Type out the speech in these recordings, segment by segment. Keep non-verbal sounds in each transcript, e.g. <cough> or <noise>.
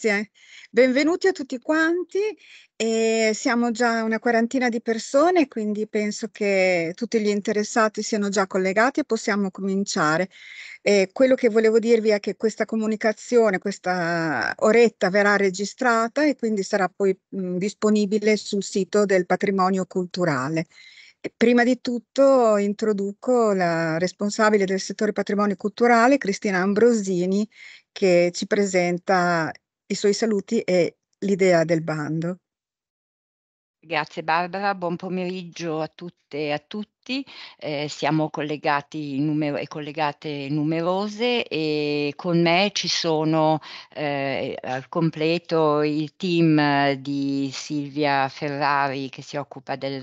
Grazie, benvenuti a tutti quanti. E eh, siamo già una quarantina di persone, quindi penso che tutti gli interessati siano già collegati e possiamo cominciare. E eh, quello che volevo dirvi è che questa comunicazione, questa oretta verrà registrata e quindi sarà poi mh, disponibile sul sito del patrimonio culturale. Prima di tutto introduco la responsabile del settore patrimonio culturale, Cristina Ambrosini, che ci presenta i suoi saluti e l'idea del bando. Grazie Barbara, buon pomeriggio a tutte e a tutti tutti, eh, siamo collegati e collegate numerose e con me ci sono eh, al completo il team di Silvia Ferrari che si occupa del,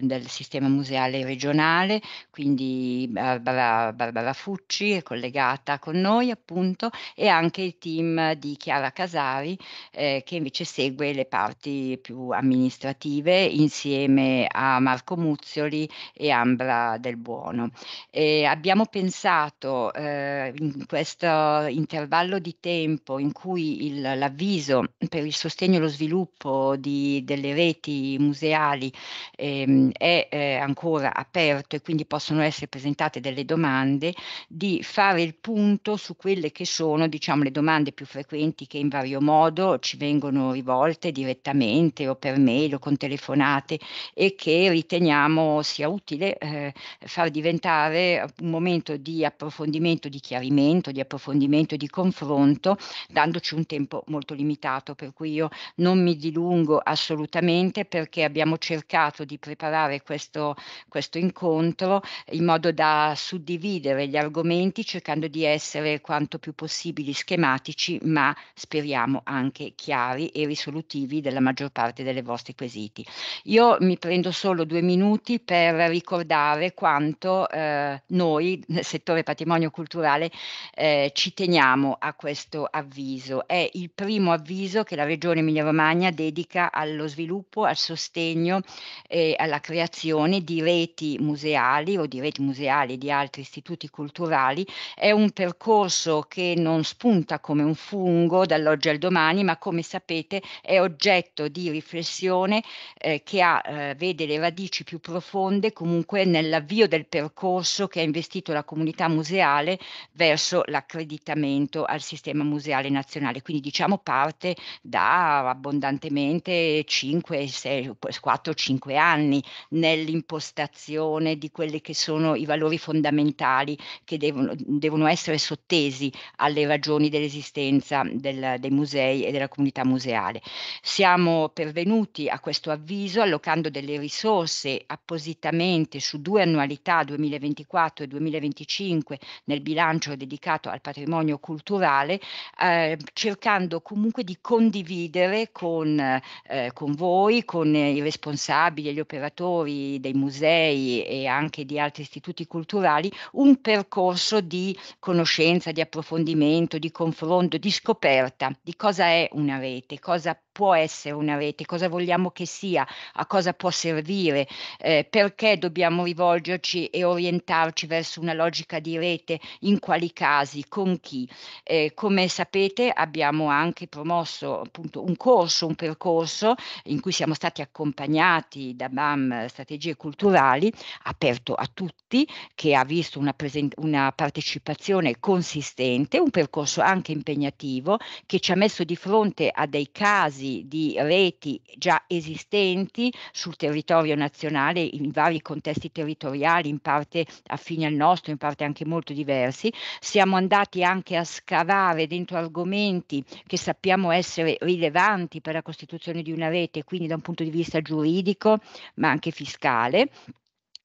del sistema museale regionale, quindi Barbara, Barbara Fucci è collegata con noi appunto e anche il team di Chiara Casari eh, che invece segue le parti più amministrative insieme a Marco Muzzoli e a gambla del buono. E abbiamo pensato eh, in questo intervallo di tempo in cui il, l'avviso per il sostegno e lo sviluppo di, delle reti museali ehm, è eh, ancora aperto e quindi possono essere presentate delle domande, di fare il punto su quelle che sono diciamo, le domande più frequenti che in vario modo ci vengono rivolte direttamente o per mail o con telefonate e che riteniamo sia utile eh, eh, far diventare un momento di approfondimento, di chiarimento, di approfondimento e di confronto, dandoci un tempo molto limitato, per cui io non mi dilungo assolutamente perché abbiamo cercato di preparare questo, questo incontro in modo da suddividere gli argomenti cercando di essere quanto più possibili schematici, ma speriamo anche chiari e risolutivi della maggior parte delle vostre quesiti. Io mi prendo solo due minuti per ricordare ricordare quanto eh, noi nel settore patrimonio culturale eh, ci teniamo a questo avviso. È il primo avviso che la Regione Emilia-Romagna dedica allo sviluppo, al sostegno e alla creazione di reti museali o di reti museali di altri istituti culturali. È un percorso che non spunta come un fungo dall'oggi al domani, ma come sapete è oggetto di riflessione eh, che ha, eh, vede le radici più profonde comunque comunque nell'avvio del percorso che ha investito la comunità museale verso l'accreditamento al sistema museale nazionale, quindi diciamo parte da abbondantemente 5, 6, 4, 5 anni nell'impostazione di quelli che sono i valori fondamentali che devono, devono essere sottesi alle ragioni dell'esistenza del, dei musei e della comunità museale. Siamo pervenuti a questo avviso allocando delle risorse appositamente annualmente su due annualità 2024 e 2025 nel bilancio dedicato al patrimonio culturale, eh, cercando comunque di condividere con, eh, con voi, con i responsabili e gli operatori dei musei e anche di altri istituti culturali, un percorso di conoscenza, di approfondimento, di confronto, di scoperta di cosa è una rete, cosa può essere una rete, cosa vogliamo che sia, a cosa può servire, eh, perché dobbiamo rivolgerci e orientarci verso una logica di rete, in quali casi, con chi. Eh, come sapete abbiamo anche promosso appunto un corso, un percorso in cui siamo stati accompagnati da BAM Strategie Culturali, aperto a tutti, che ha visto una, presen- una partecipazione consistente, un percorso anche impegnativo che ci ha messo di fronte a dei casi crisi di reti già esistenti sul territorio nazionale in vari contesti territoriali, in parte affini al nostro, in parte anche molto diversi. Siamo andati anche a scavare dentro argomenti che sappiamo essere rilevanti per la costituzione di una rete, quindi da un punto di vista giuridico, ma anche fiscale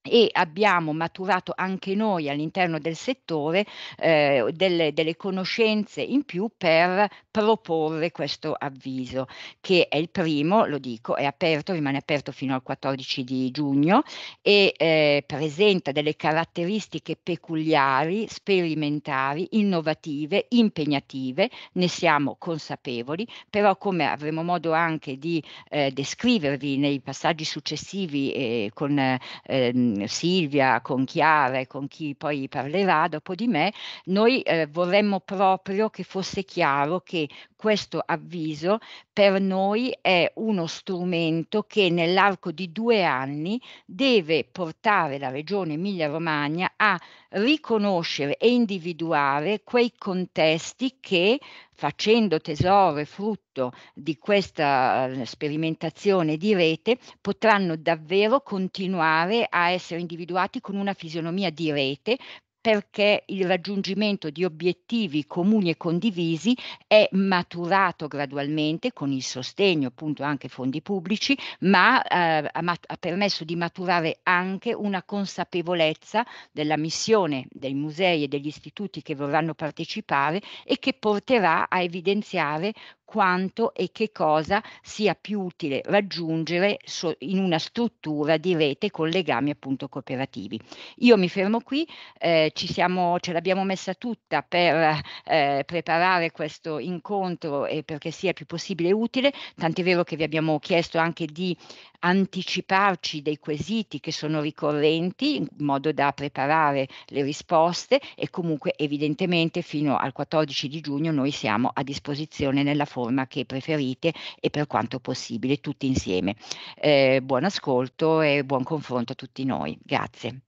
e abbiamo maturato anche noi all'interno del settore eh, delle, delle, conoscenze in più per proporre questo avviso, che è il primo, lo dico, è aperto, rimane aperto fino al 14 di giugno e eh, presenta delle caratteristiche peculiari, sperimentali, innovative, impegnative, ne siamo consapevoli, però come avremo modo anche di eh, descrivervi nei passaggi successivi eh, con ehm, con Silvia, con Chiara e con chi poi parlerà dopo di me, noi eh, vorremmo proprio che fosse chiaro che questo avviso per noi è uno strumento che nell'arco di due anni deve portare la Regione Emilia-Romagna a riconoscere e individuare quei contesti che facendo tesoro e frutto di questa eh, sperimentazione di rete, potranno davvero continuare a essere individuati con una fisionomia di rete perché il raggiungimento di obiettivi comuni e condivisi è maturato gradualmente con il sostegno appunto anche fondi pubblici, ma eh, ha, mat- ha, permesso di maturare anche una consapevolezza della missione dei musei e degli istituti che vorranno partecipare e che porterà a evidenziare quanto e che cosa sia più utile raggiungere so in una struttura di rete con legami appunto cooperativi. Io mi fermo qui, eh, ci siamo, ce l'abbiamo messa tutta per eh, preparare questo incontro e perché sia più possibile utile, tant'è vero che vi abbiamo chiesto anche di anticiparci dei quesiti che sono ricorrenti in modo da preparare le risposte e comunque evidentemente fino al 14 di giugno noi siamo a disposizione nella forma che preferite e per quanto possibile tutti insieme. Eh, buon ascolto e buon confronto a tutti noi. Grazie.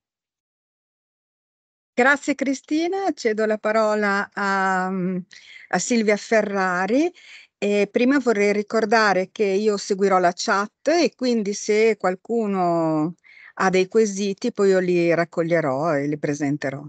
Grazie Cristina, cedo la parola a, a Silvia Ferrari e prima vorrei ricordare che io seguirò la chat e quindi se qualcuno ha dei quesiti poi io li raccoglierò e li presenterò.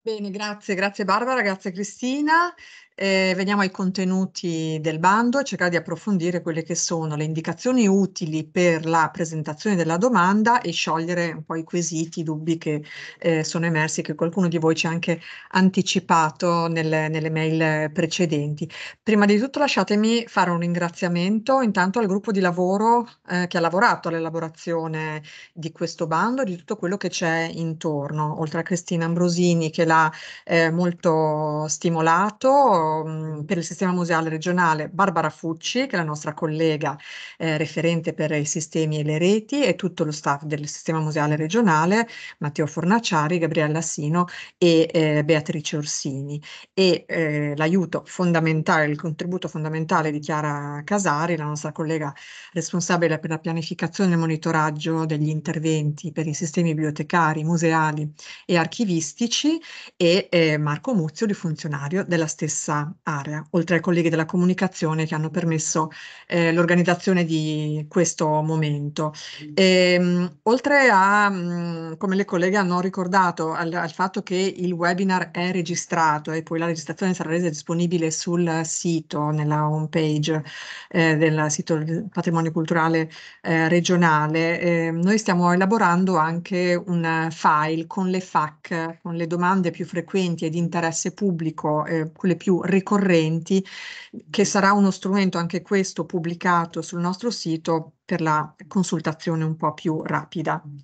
Bene, grazie, grazie Barbara, grazie Cristina eh, veniamo ai contenuti del bando e cercare di approfondire quelle che sono le indicazioni utili per la presentazione della domanda e sciogliere un po' i quesiti, i dubbi che eh, sono emersi, che qualcuno di voi ci ha anche anticipato nelle, nelle mail precedenti. Prima di tutto lasciatemi fare un ringraziamento intanto al gruppo di lavoro eh, che ha lavorato all'elaborazione di questo bando e di tutto quello che c'è intorno, oltre a Cristina Ambrosini che l'ha eh, molto stimolato, per il sistema museale regionale Barbara Fucci, che è la nostra collega eh, referente per i sistemi e le reti, e tutto lo staff del sistema museale regionale, Matteo Fornaciari, Gabriella Sino e eh, Beatrice Orsini. E eh, l'aiuto fondamentale, il contributo fondamentale di Chiara Casari, la nostra collega responsabile per la pianificazione e il monitoraggio degli interventi per i sistemi bibliotecari, museali e archivistici, e eh, Marco Muzio, di funzionario della stessa area, oltre ai colleghi della comunicazione che hanno permesso eh, l'organizzazione di questo momento. Mm. E, ehm, mh, oltre a, mh, mm, come le colleghe hanno ricordato, al, al, fatto che il webinar è registrato e poi la registrazione sarà resa disponibile sul sito, nella home page eh, del sito del patrimonio culturale eh, regionale, ehm, noi stiamo elaborando anche un file con le FAC, con le domande più frequenti e di interesse pubblico, eh, quelle più ricorrenti, che mm-hmm. sarà uno strumento anche questo pubblicato sul nostro sito per la consultazione un po' più rapida. Mm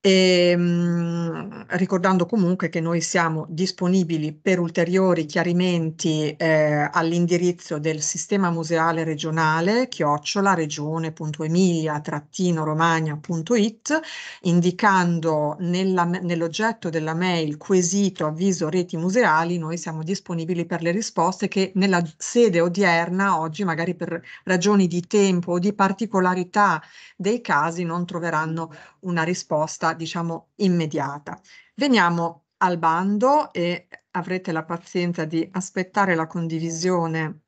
e, ehm, ricordando comunque che noi siamo disponibili per ulteriori chiarimenti eh, all'indirizzo del sistema museale regionale chiocciola regione.emilia-romagna.it indicando nella, nell'oggetto della mail quesito avviso reti museali noi siamo disponibili per le risposte che nella sede odierna oggi magari per ragioni di tempo o di particolarità dei casi non troveranno una risposta risposta, diciamo, immediata. Veniamo al bando e avrete la pazienza di aspettare la condivisione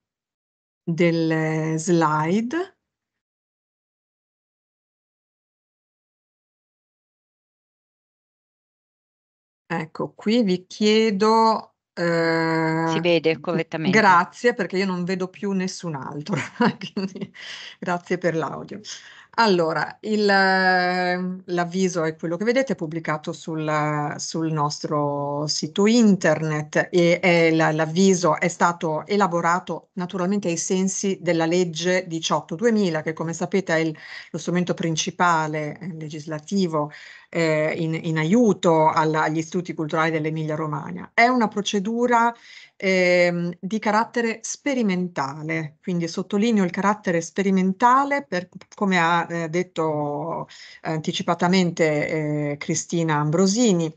delle slide. Ecco, qui vi chiedo... Eh, si vede correttamente. Grazie perché io non vedo più nessun altro, <laughs> quindi grazie per l'audio. Allora, il, ehm, l'avviso è quello che vedete, è pubblicato sul, sul nostro sito internet e è, eh, l'avviso è stato elaborato naturalmente ai sensi della legge 18-2000 che come sapete è il, lo strumento principale eh, legislativo eh, in, in, aiuto alla, agli istituti culturali dell'Emilia Romagna. È una procedura ehm, di carattere sperimentale, quindi sottolineo il carattere sperimentale per, come ha eh, detto anticipatamente eh, Cristina Ambrosini,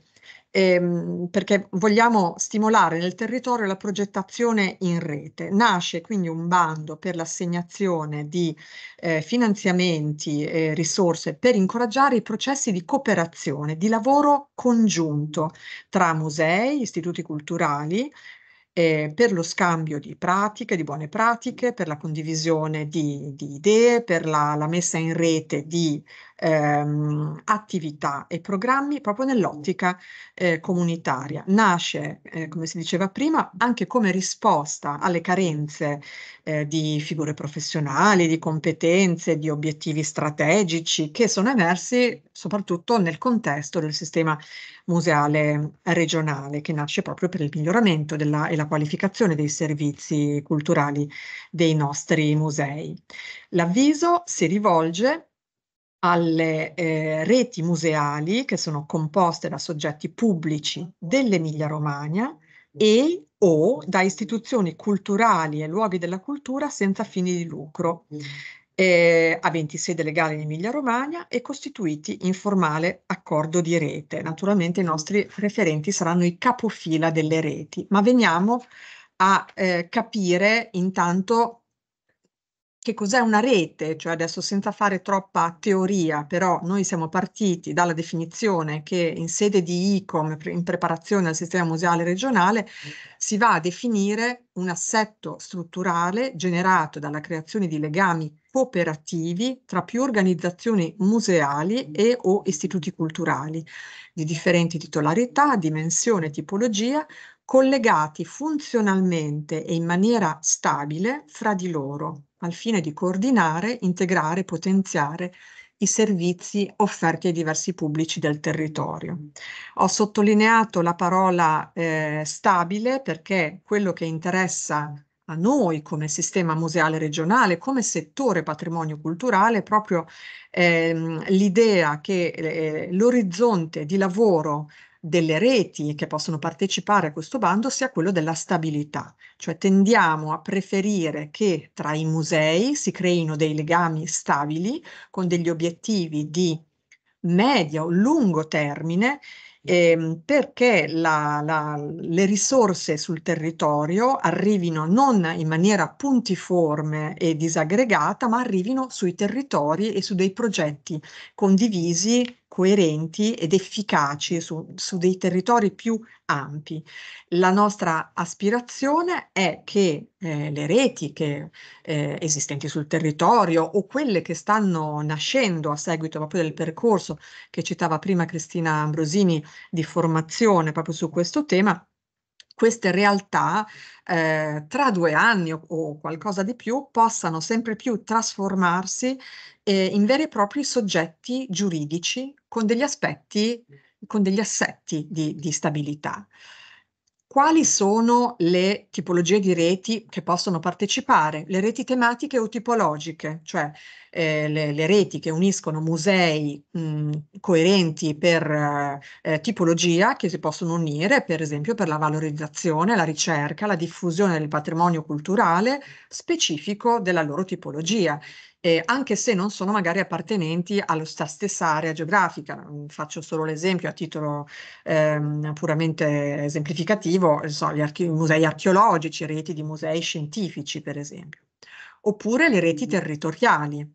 ehm, perché vogliamo stimolare nel territorio la progettazione in rete. Nasce quindi un bando per l'assegnazione di eh, finanziamenti e risorse per incoraggiare i processi di cooperazione, di lavoro congiunto tra musei, istituti culturali, eh, per lo scambio di pratiche, di buone pratiche, per la condivisione di, di idee, per la, la, messa in rete di ehm, attività e programmi proprio nell'ottica eh, comunitaria. Nasce, eh, come si diceva prima, anche come risposta alle carenze eh, di figure professionali, di competenze, di obiettivi strategici che sono emersi soprattutto nel contesto del sistema museale regionale che nasce proprio per il miglioramento della, e la qualificazione dei servizi culturali dei nostri musei. L'avviso si rivolge alle eh, reti museali che sono composte da soggetti pubblici dell'Emilia Romagna e o da istituzioni culturali e luoghi della cultura senza fini di lucro, mm. eh, aventi sede legale in Emilia Romagna e costituiti in formale accordo di rete. Naturalmente i nostri referenti saranno i capofila delle reti, ma veniamo a eh, capire intanto che cos'è una rete, cioè adesso senza fare troppa teoria, però noi siamo partiti dalla definizione che in sede di ICOM, in preparazione al sistema museale regionale, si va a definire un assetto strutturale generato dalla creazione di legami cooperativi tra più organizzazioni museali e o istituti culturali di differenti titolarità, dimensione, e tipologia, collegati funzionalmente e in maniera stabile fra di loro al fine di coordinare, integrare e potenziare i servizi offerti ai diversi pubblici del territorio. Ho sottolineato la parola eh, stabile perché quello che interessa a noi come sistema museale regionale, come settore patrimonio culturale, è proprio ehm, l'idea che eh, l'orizzonte di lavoro delle reti che possono partecipare a questo bando sia quello della stabilità, cioè tendiamo a preferire che tra i musei si creino dei legami stabili con degli obiettivi di medio o lungo termine eh, perché la, la, le risorse sul territorio arrivino non in maniera puntiforme e disaggregata, ma arrivino sui territori e su dei progetti condivisi coerenti ed efficaci su, su, dei territori più ampi. La nostra aspirazione è che eh, le reti che, eh, esistenti sul territorio o quelle che stanno nascendo a seguito proprio del percorso che citava prima Cristina Ambrosini di formazione proprio su questo tema, queste realtà eh, tra due anni o, o, qualcosa di più possano sempre più trasformarsi eh, in veri e propri soggetti giuridici con degli aspetti, con degli assetti di, di stabilità. Quali sono le tipologie di reti che possono partecipare? Le reti tematiche o tipologiche, cioè eh, le, le, reti che uniscono musei mh, mm, coerenti per eh, tipologia che si possono unire, per esempio, per la valorizzazione, la ricerca, la diffusione del patrimonio culturale specifico della loro tipologia eh, anche se non sono magari appartenenti alla stessa area geografica. Mm, faccio solo l'esempio a titolo ehm, puramente esemplificativo, so, gli arche musei archeologici, reti di musei scientifici per esempio, oppure le reti territoriali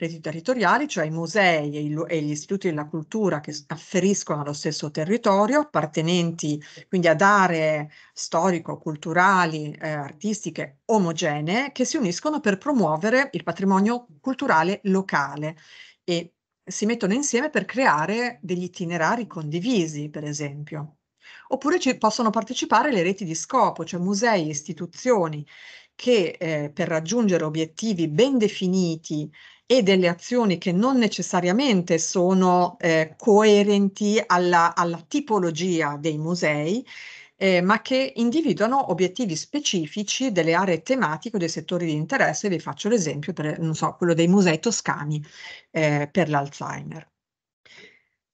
reti territoriali, cioè i musei e, gli istituti della cultura che afferiscono allo stesso territorio, appartenenti quindi ad aree storico-culturali, eh, artistiche omogenee, che si uniscono per promuovere il patrimonio culturale locale e si mettono insieme per creare degli itinerari condivisi, per esempio. Oppure ci possono partecipare le reti di scopo, cioè musei e istituzioni che eh, per raggiungere obiettivi ben definiti e delle azioni che non necessariamente sono eh, coerenti alla, alla tipologia dei musei, eh, ma che individuano obiettivi specifici delle aree tematiche o dei settori di interesse. Vi faccio l'esempio, per, non so, quello dei musei toscani eh, per l'Alzheimer.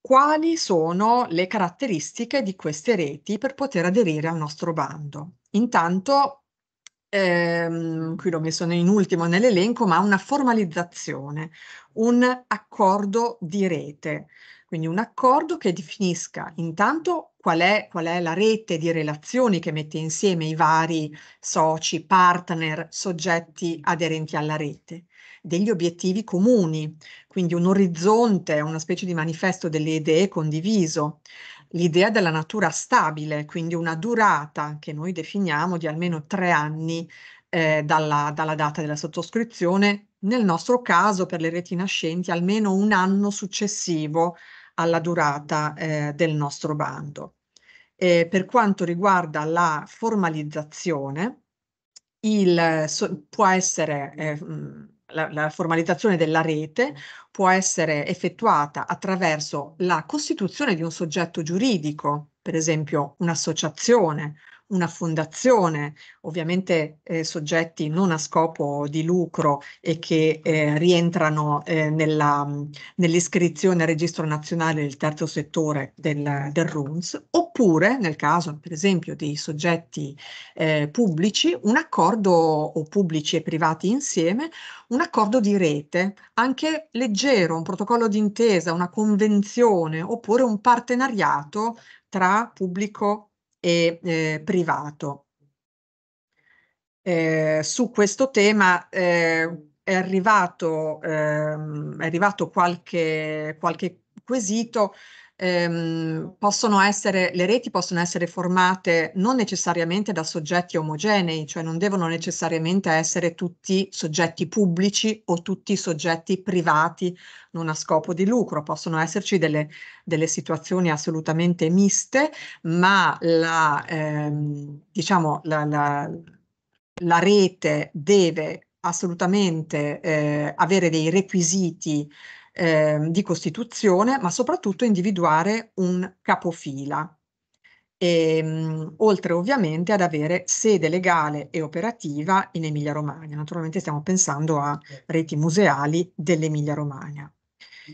Quali sono le caratteristiche di queste reti per poter aderire al nostro bando? Intanto ehm, qui l'ho messo in ultimo nell'elenco, ma una formalizzazione, un accordo di rete. Quindi un accordo che definisca intanto qual è, qual è la rete di relazioni che mette insieme i vari soci, partner, soggetti aderenti alla rete, degli obiettivi comuni, quindi un orizzonte, una specie di manifesto delle idee condiviso, l'idea della natura stabile, quindi una durata che noi definiamo di almeno tre anni eh, dalla, dalla data della sottoscrizione, nel nostro caso per le reti nascenti almeno un anno successivo alla durata eh, del nostro bando. Eh, per quanto riguarda la formalizzazione, il, so, può essere eh, la, la, formalizzazione della rete può essere effettuata attraverso la costituzione di un soggetto giuridico, per esempio un'associazione una fondazione, ovviamente eh, soggetti non a scopo di lucro e che eh, rientrano eh, mm, nell'iscrizione al registro nazionale del terzo settore del, del, RUNS, oppure nel caso per esempio di soggetti eh, pubblici, un accordo o pubblici e privati insieme, un accordo di rete, anche leggero, un protocollo d'intesa, una convenzione oppure un partenariato tra pubblico e eh, privato. Eh, su questo tema eh, è, arrivato, ehm, è arrivato qualche, qualche quesito ehm, essere, le reti possono essere formate non necessariamente da soggetti omogenei, cioè non devono necessariamente essere tutti soggetti pubblici o tutti soggetti privati non a scopo di lucro, possono esserci delle, delle situazioni assolutamente miste, ma la, ehm, diciamo, la, la, la rete deve assolutamente eh, avere dei requisiti eh, di costituzione, ma soprattutto individuare un capofila, e, ehm, mh, oltre ovviamente ad avere sede legale e operativa in Emilia Romagna. Naturalmente stiamo pensando a certo. reti museali dell'Emilia Romagna.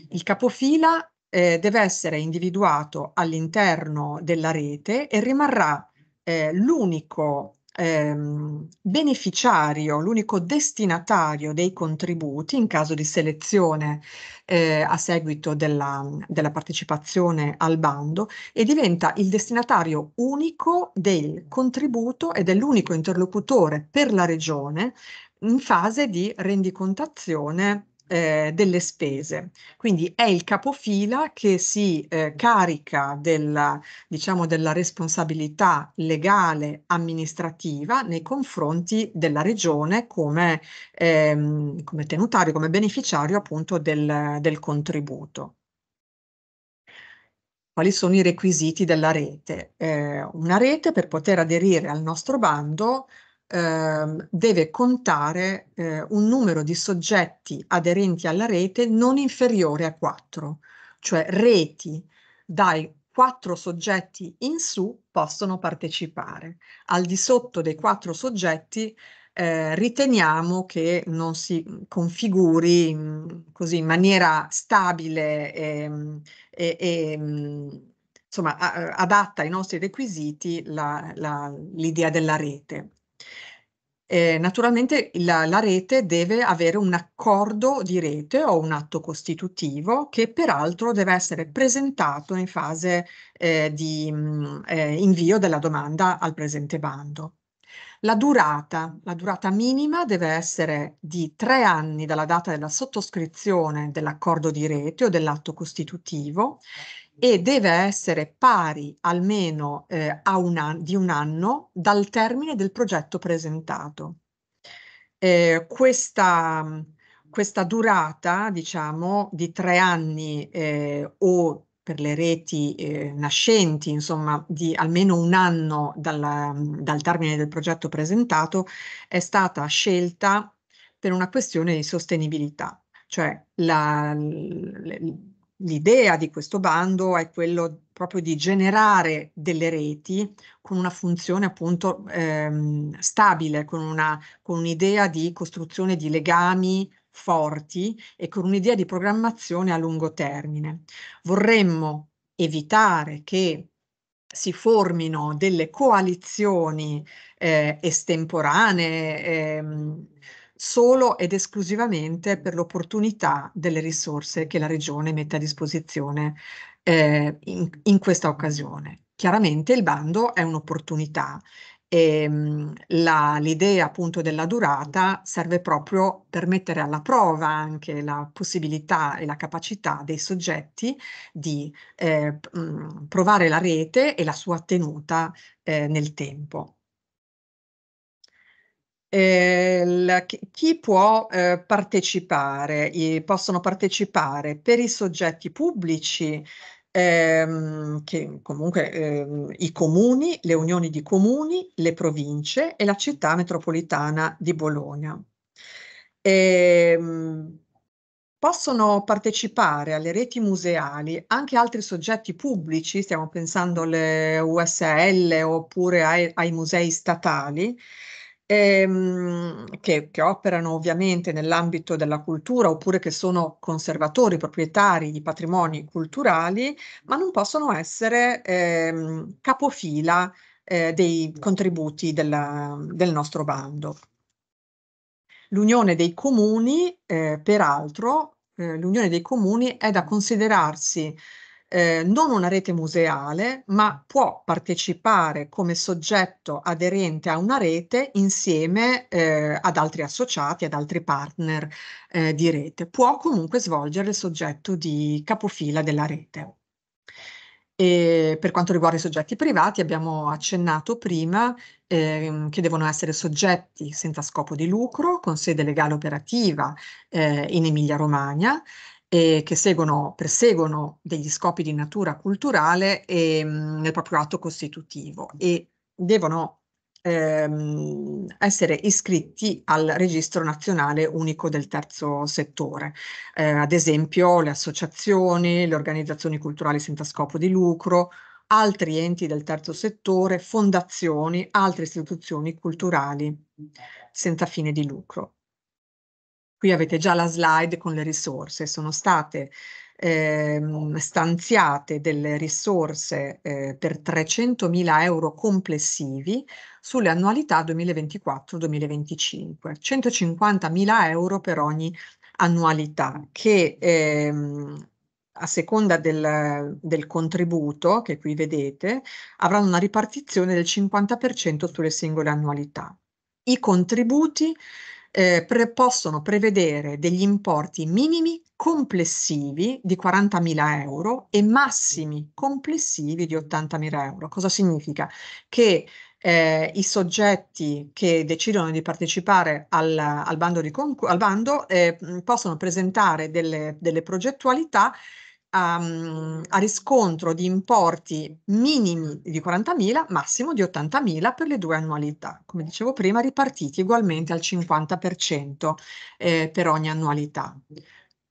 Il capofila eh, deve essere individuato all'interno della rete e rimarrà eh, l'unico ehm, beneficiario, l'unico destinatario dei contributi in caso di selezione eh, a seguito della, della partecipazione al bando e diventa il destinatario unico del contributo ed è l'unico interlocutore per la regione in fase di rendicontazione eh, delle spese. Quindi è il capofila che si eh, carica della, diciamo, della responsabilità legale amministrativa nei confronti della regione come, ehm, come tenutario, come beneficiario appunto del, del contributo quali sono i requisiti della rete. Eh, una rete per poter aderire al nostro bando eh, deve contare eh, un numero di soggetti aderenti alla rete non inferiore a 4, cioè reti dai 4 soggetti in su possono partecipare. Al di sotto dei 4 soggetti eh, riteniamo che non si mm, configuri in, mm, così in maniera stabile e, mm, e, e insomma a, adatta ai nostri requisiti l'idea della rete. Eh, naturalmente la, la, rete deve avere un accordo di rete o un atto costitutivo che peraltro deve essere presentato in fase eh, di mh, mm, eh, invio della domanda al presente bando. La durata, la durata minima deve essere di tre anni dalla data della sottoscrizione dell'accordo di rete o dell'atto costitutivo e deve essere pari almeno eh, un di un anno dal termine del progetto presentato. Eh, questa, questa, durata, diciamo, di tre anni eh, o per le reti eh, nascenti, insomma, di almeno un anno dalla, dal termine del progetto presentato, è stata scelta per una questione di sostenibilità, cioè la, le, l'idea di questo bando è quello proprio di generare delle reti con una funzione appunto ehm, stabile, con un'idea di costruzione di legami forti e con un'idea di programmazione a lungo termine. Vorremmo evitare che si formino delle coalizioni eh, estemporanee, ehm, solo ed esclusivamente per l'opportunità delle risorse che la Regione mette a disposizione eh, in, in questa occasione. Chiaramente il bando è un'opportunità ehm, l'idea appunto della durata serve proprio per mettere alla prova anche la possibilità e la capacità dei soggetti di eh, mm, provare la rete e la sua tenuta eh, nel tempo eh, la, chi può eh, partecipare? I, possono partecipare per i soggetti pubblici, ehm, che comunque ehm, i comuni, le unioni di comuni, le province e la città metropolitana di Bologna. E, ehm, possono partecipare alle reti museali anche altri soggetti pubblici, stiamo pensando alle USL oppure ai, ai musei statali, ehm, che, che, operano ovviamente nell'ambito della cultura oppure che sono conservatori, proprietari di patrimoni culturali, ma non possono essere ehm, capofila eh, dei contributi della, del nostro bando. L'Unione dei Comuni, eh, peraltro, eh, l'Unione dei Comuni è da considerarsi eh, non una rete museale, ma può partecipare come soggetto aderente a una rete insieme eh, ad altri associati, ad altri partner eh, di rete. Può comunque svolgere il soggetto di capofila della rete. E per quanto riguarda i soggetti privati, abbiamo accennato prima ehm, che devono essere soggetti senza scopo di lucro, con sede legale operativa eh, in Emilia-Romagna, eh, che seguono, perseguono degli scopi di natura culturale e, ehm, mh, nel proprio atto costitutivo e devono ehm, essere iscritti al registro nazionale unico del terzo settore. Eh, ad esempio le associazioni, le organizzazioni culturali senza scopo di lucro, altri enti del terzo settore, fondazioni, altre istituzioni culturali senza fine di lucro. Qui avete già la slide con le risorse, sono state ehm, stanziate delle risorse eh, per 300.000 euro complessivi sulle annualità 2024-2025, 150.000 euro per ogni annualità che ehm, a seconda del, del, contributo che qui vedete avranno una ripartizione del 50% sulle singole annualità. I contributi eh, pre- possono prevedere degli importi minimi complessivi di 40.000 euro e massimi complessivi di 80.000 euro. Cosa significa? Che eh, i soggetti che decidono di partecipare al, al bando, concu- al bando eh, possono presentare delle, delle progettualità a, a riscontro di importi minimi di 40.000, massimo di 80.000 per le due annualità, come dicevo prima, ripartiti ugualmente al 50% eh, per ogni annualità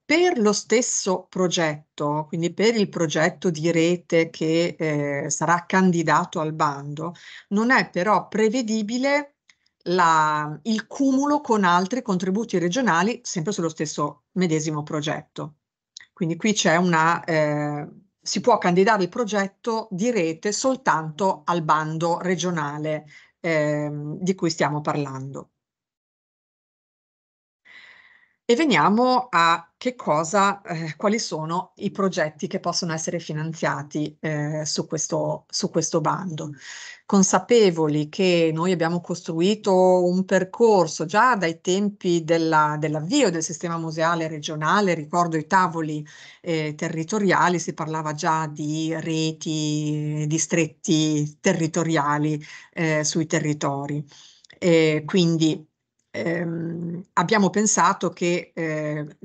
per lo stesso progetto, quindi per il progetto di rete che eh, sarà candidato al bando, non è però prevedibile la, il cumulo con altri contributi regionali sempre sullo stesso medesimo progetto. Quindi qui c'è una, eh, si può candidare il progetto di rete soltanto al bando regionale eh, di cui stiamo parlando. E veniamo a che cosa, eh, quali sono i progetti che possono essere finanziati eh, su, questo, su questo bando. Consapevoli che noi abbiamo costruito un percorso già dai tempi della, dell'avvio del sistema museale regionale, ricordo i tavoli eh, territoriali, si parlava già di reti, distretti territoriali eh, sui territori. quindi ehm, abbiamo pensato che eh,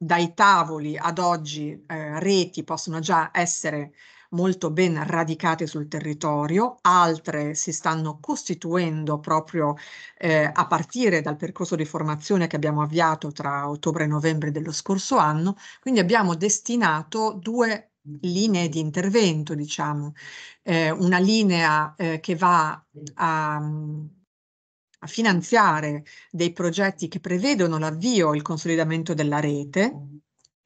dai tavoli ad oggi eh, reti possono già essere molto ben radicate sul territorio, altre si stanno costituendo proprio eh, a partire dal percorso di formazione che abbiamo avviato tra ottobre e novembre dello scorso anno, quindi abbiamo destinato due linee di intervento, diciamo, eh, una linea eh, che va a, a finanziare dei progetti che prevedono l'avvio e il consolidamento della rete,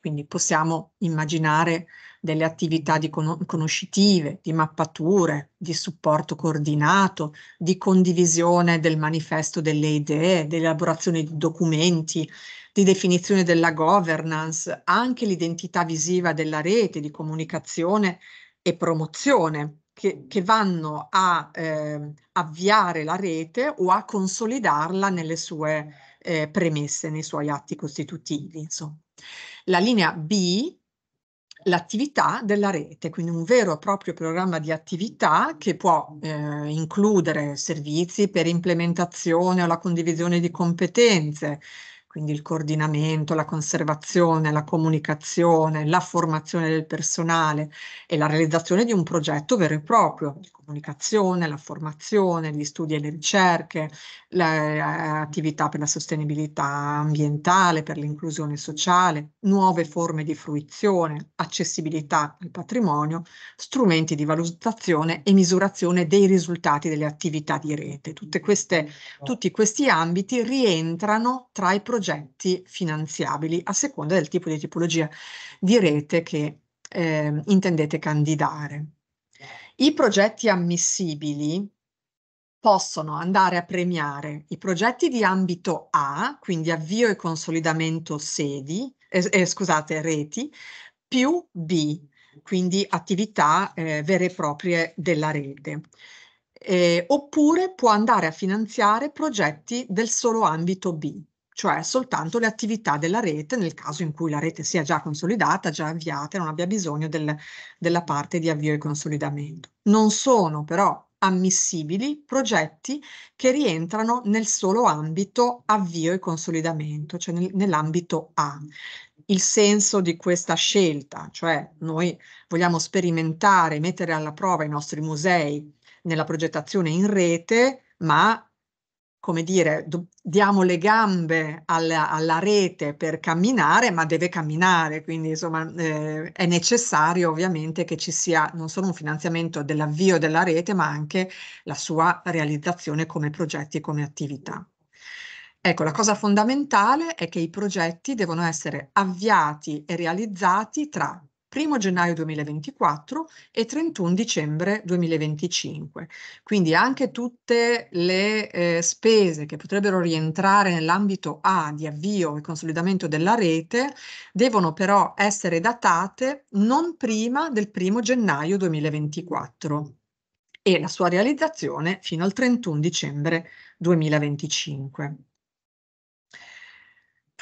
quindi possiamo immaginare delle attività di con conoscitive, di mappature, di supporto coordinato, di condivisione del manifesto delle idee, di elaborazione di documenti, di definizione della governance, anche l'identità visiva della rete, di comunicazione e promozione che, che vanno a eh, avviare la rete o a consolidarla nelle sue eh, premesse, nei suoi atti costitutivi. Insomma. La linea B, l'attività della rete, quindi un vero e proprio programma di attività che può eh, includere servizi per implementazione o la condivisione di competenze, quindi il coordinamento, la conservazione, la comunicazione, la formazione del personale e la realizzazione di un progetto vero e proprio, comunicazione, la formazione, gli studi e le ricerche, le eh, attività per la sostenibilità ambientale, per l'inclusione sociale, nuove forme di fruizione, accessibilità al patrimonio, strumenti di valutazione e misurazione dei risultati delle attività di rete. Queste, tutti questi ambiti rientrano tra i progetti finanziabili a seconda del tipo di tipologia di rete che eh, intendete candidare. I progetti ammissibili possono andare a premiare i progetti di ambito A, quindi avvio e consolidamento sedi, eh, eh, scusate, reti, più B, quindi attività eh, vere e proprie della rete. Eh, oppure può andare a finanziare progetti del solo ambito B, cioè soltanto le attività della rete nel caso in cui la rete sia già consolidata, già avviata e non abbia bisogno del, della parte di avvio e consolidamento. Non sono però ammissibili progetti che rientrano nel solo ambito avvio e consolidamento, cioè nel, nell'ambito A. Il senso di questa scelta, cioè noi vogliamo sperimentare, mettere alla prova i nostri musei nella progettazione in rete, ma come dire, diamo le gambe alla, alla, rete per camminare, ma deve camminare, quindi insomma eh, è necessario ovviamente che ci sia non solo un finanziamento dell'avvio della rete, ma anche la sua realizzazione come progetti e come attività. Ecco, la cosa fondamentale è che i progetti devono essere avviati e realizzati tra 1 gennaio 2024 e 31 dicembre 2025. Quindi anche tutte le eh, spese che potrebbero rientrare nell'ambito A di avvio e consolidamento della rete devono però essere datate non prima del 1 gennaio 2024 e la sua realizzazione fino al 31 dicembre 2025.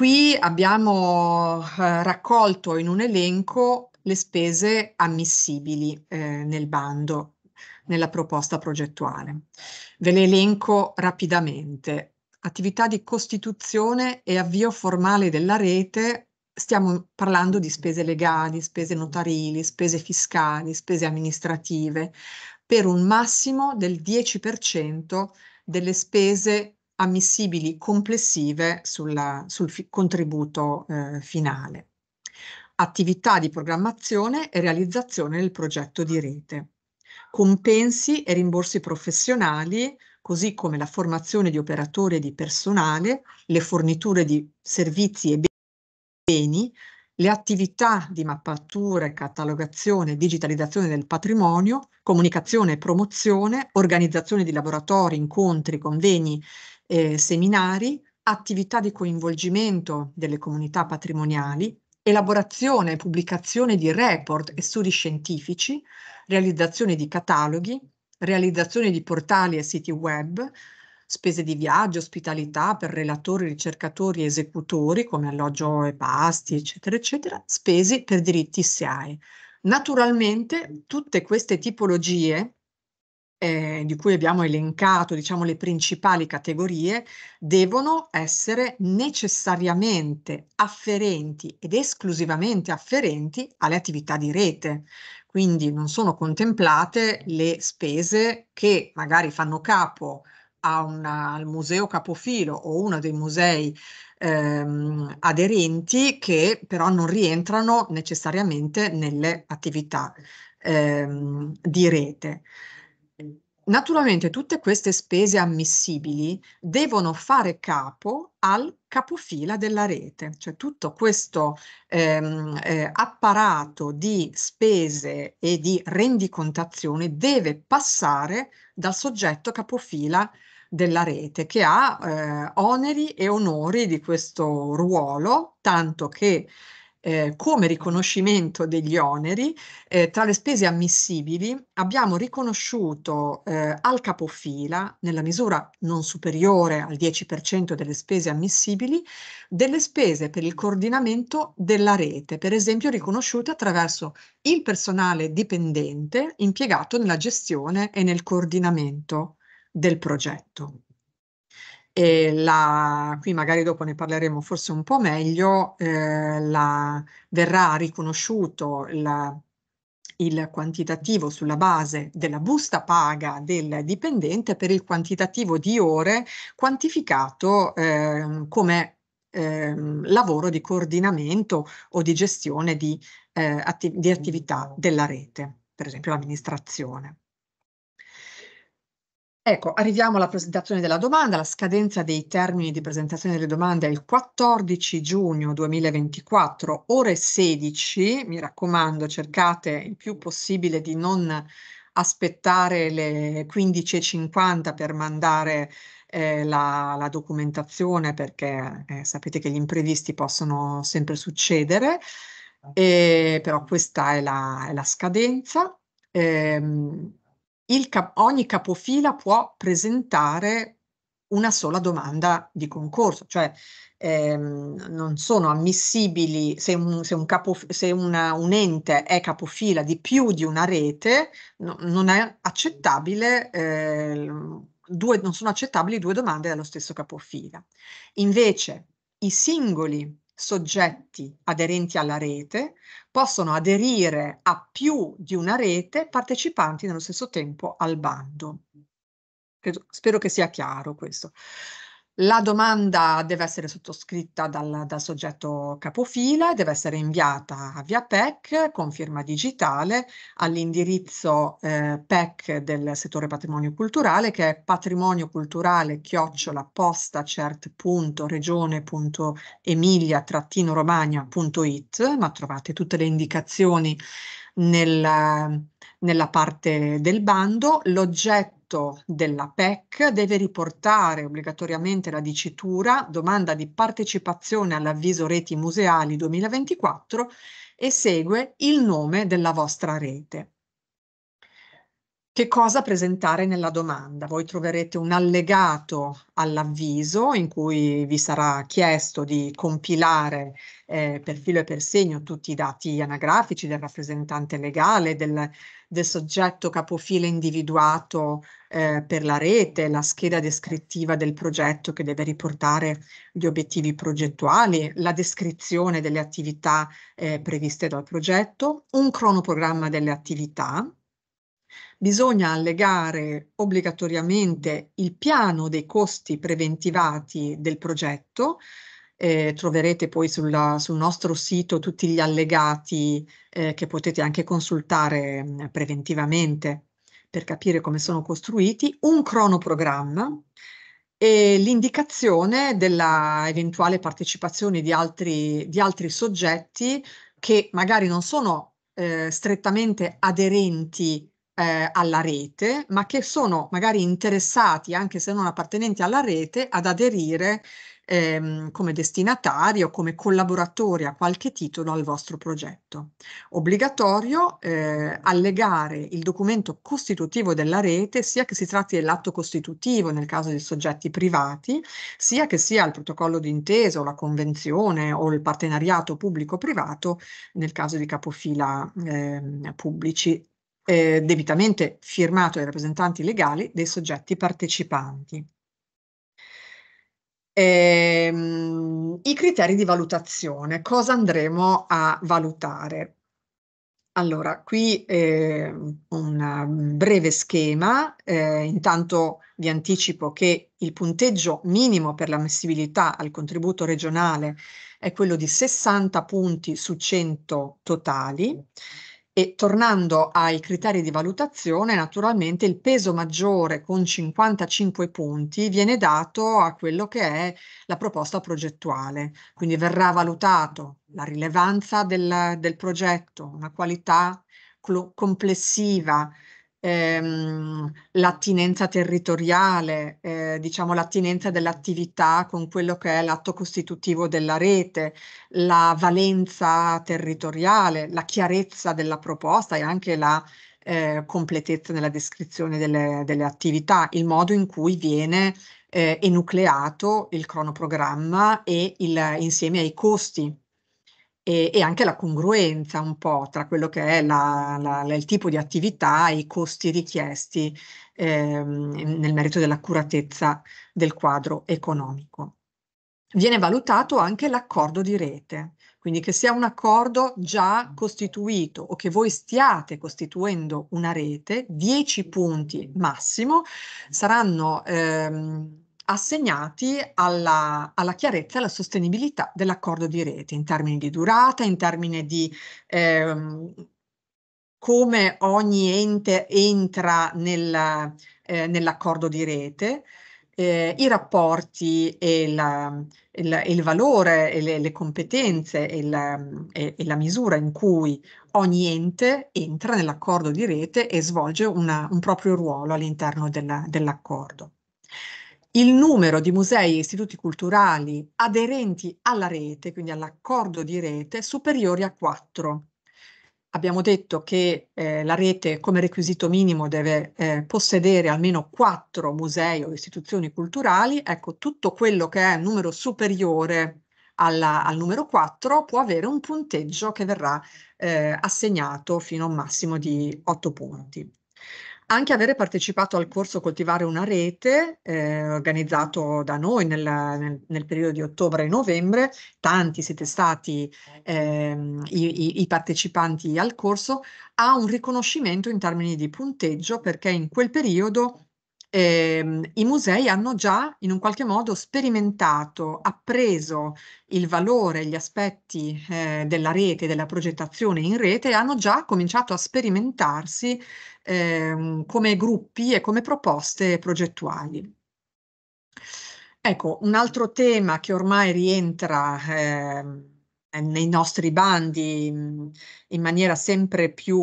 Qui abbiamo eh, raccolto in un elenco le spese ammissibili eh, nel bando, nella proposta progettuale. Ve le elenco rapidamente. Attività di costituzione e avvio formale della rete, stiamo parlando di spese legali, spese notarili, spese fiscali, spese amministrative, per un massimo del 10% delle spese ammissibili complessive sulla, sul contributo eh, finale attività di programmazione e realizzazione del progetto di rete, compensi e rimborsi professionali, così come la formazione di operatori e di personale, le forniture di servizi e beni, le attività di mappatura, catalogazione, digitalizzazione del patrimonio, comunicazione e promozione, organizzazione di laboratori, incontri, convegni, eh, seminari, attività di coinvolgimento delle comunità patrimoniali, elaborazione e pubblicazione di report e studi scientifici, realizzazione di cataloghi, realizzazione di portali e siti web, spese di viaggio, ospitalità per relatori, ricercatori e esecutori come alloggio e pasti, eccetera, eccetera, spese per diritti SIAE. Naturalmente tutte queste tipologie eh, di cui abbiamo elencato diciamo, le principali categorie, devono essere necessariamente afferenti ed esclusivamente afferenti alle attività di rete. Quindi non sono contemplate le spese che magari fanno capo una, al museo capofilo o uno dei musei ehm, aderenti che però non rientrano necessariamente nelle attività ehm, di rete. Naturalmente tutte queste spese ammissibili devono fare capo al capofila della rete, cioè tutto questo ehm, eh, apparato di spese e di rendicontazione deve passare dal soggetto capofila della rete che ha eh, oneri e onori di questo ruolo, tanto che eh, come riconoscimento degli oneri, eh, tra le spese ammissibili abbiamo riconosciuto eh, al capofila, nella misura non superiore al 10% delle spese ammissibili, delle spese per il coordinamento della rete, per esempio riconosciute attraverso il personale dipendente impiegato nella gestione e nel coordinamento del progetto e la, qui magari dopo ne parleremo forse un po' meglio, eh, la, verrà riconosciuto la, il quantitativo sulla base della busta paga del dipendente per il quantitativo di ore quantificato eh, come eh, lavoro di coordinamento o di gestione di, eh, atti di attività della rete, per esempio l'amministrazione. Ecco, arriviamo alla presentazione della domanda. La scadenza dei termini di presentazione delle domande è il 14 giugno 2024, ore 16. Mi raccomando, cercate il più possibile di non aspettare le 15.50 per mandare eh, la, la, documentazione perché eh, sapete che gli imprevisti possono sempre succedere, e, esatto. eh, però questa è la, è la scadenza. Ehm, cap- ogni capofila può presentare una sola domanda di concorso, cioè ehm, non sono ammissibili se, un, se, un, capo, se una, un, ente è capofila di più di una rete, no, non è accettabile eh, due, non sono accettabili due domande dallo stesso capofila. Invece i singoli soggetti aderenti alla rete possono aderire a più di una rete partecipanti nello stesso tempo al bando. Spero che sia chiaro questo. La domanda deve essere sottoscritta dal, dal soggetto capofila e deve essere inviata via PEC con firma digitale all'indirizzo eh, PEC del settore patrimonio culturale che è patrimonio culturale chiocciola posta cert.regione.emilia-romagna.it ma trovate tutte le indicazioni nella, nella parte del bando. L'oggetto oggetto della PEC deve riportare obbligatoriamente la dicitura domanda di partecipazione all'avviso reti museali 2024 e segue il nome della vostra rete. Che cosa presentare nella domanda? Voi troverete un allegato all'avviso in cui vi sarà chiesto di compilare eh, per filo e per segno tutti i dati anagrafici del rappresentante legale, del, del soggetto capofile individuato eh, per la rete, la scheda descrittiva del progetto che deve riportare gli obiettivi progettuali, la descrizione delle attività eh, previste dal progetto, un cronoprogramma delle attività bisogna allegare obbligatoriamente il piano dei costi preventivati del progetto. Eh, troverete poi sulla, sul nostro sito tutti gli allegati eh, che potete anche consultare mh, mm, preventivamente per capire come sono costruiti, un cronoprogramma e l'indicazione della eventuale partecipazione di altri, di altri soggetti che magari non sono eh, strettamente aderenti eh, alla rete, ma che sono magari interessati, anche se non appartenenti alla rete, ad aderire ehm, come destinatari o come collaboratori a qualche titolo al vostro progetto. Obbligatorio eh, allegare il documento costitutivo della rete, sia che si tratti dell'atto costitutivo nel caso di soggetti privati, sia che sia il protocollo d'intesa o la convenzione o il partenariato pubblico-privato nel caso di capofila eh, pubblici eh, debitamente firmato ai rappresentanti legali dei soggetti partecipanti. Ehm, I criteri di valutazione, cosa andremo a valutare? Allora, qui eh, un um, breve schema, eh, intanto vi anticipo che il punteggio minimo per l'ammissibilità al contributo regionale è quello di 60 punti su 100 totali, e tornando ai criteri di valutazione, naturalmente il peso maggiore con 55 punti viene dato a quello che è la proposta progettuale, quindi verrà valutato la rilevanza del, del progetto, una qualità complessiva, ehm, l'attinenza territoriale, eh, diciamo l'attinenza dell'attività con quello che è l'atto costitutivo della rete, la valenza territoriale, la chiarezza della proposta e anche la eh, completezza nella descrizione delle, delle, attività, il modo in cui viene eh, enucleato il cronoprogramma e il, insieme ai costi e, e, anche la congruenza un po' tra quello che è la, la, il tipo di attività e i costi richiesti ehm, nel merito dell'accuratezza del quadro economico. Viene valutato anche l'accordo di rete, quindi che sia un accordo già mm. costituito o che voi stiate costituendo una rete, 10 punti massimo saranno ehm, assegnati alla, alla, chiarezza e alla sostenibilità dell'accordo di rete in termini di durata, in termini di ehm, come ogni ente entra nel, eh, nell'accordo di rete, eh, i rapporti e, la, e, il valore e le, le competenze e la, e la, misura in cui ogni ente entra nell'accordo di rete e svolge una, un proprio ruolo all'interno della, dell'accordo il numero di musei e istituti culturali aderenti alla rete, quindi all'accordo di rete, superiori a 4. Abbiamo detto che eh, la rete come requisito minimo deve eh, possedere almeno 4 musei o istituzioni culturali, ecco tutto quello che è numero superiore alla, al numero 4 può avere un punteggio che verrà eh, assegnato fino a un massimo di 8 punti anche avere partecipato al corso Coltivare una rete, eh, organizzato da noi nel, nel, nel periodo di ottobre e novembre, tanti siete stati eh, i, i, i, partecipanti al corso, ha un riconoscimento in termini di punteggio perché in quel periodo eh, i musei hanno già in un qualche modo sperimentato, appreso il valore, gli aspetti eh, della rete, della progettazione in rete e hanno già cominciato a sperimentarsi eh, come gruppi e come proposte progettuali. Ecco, un altro tema che ormai rientra ehm, eh, nei nostri bandi mm, in maniera sempre più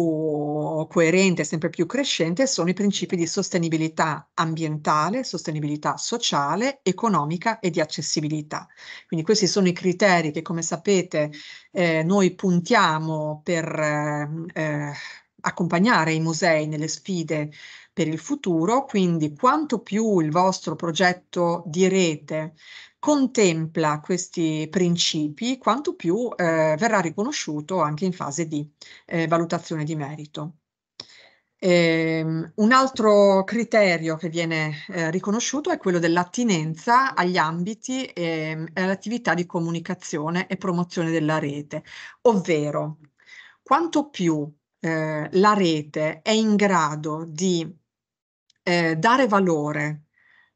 coerente, sempre più crescente, sono i principi di sostenibilità ambientale, sostenibilità sociale, economica e di accessibilità. Quindi questi sono i criteri che, come sapete, eh, noi puntiamo per eh, eh accompagnare i musei nelle sfide per il futuro, quindi quanto più il vostro progetto di rete contempla questi principi, quanto più eh, verrà riconosciuto anche in fase di eh, valutazione di merito. Ehm, un altro criterio che viene eh, riconosciuto è quello dell'attinenza agli ambiti ehm, e all'attività di comunicazione e promozione della rete, ovvero quanto più eh, la rete è in grado di eh, dare valore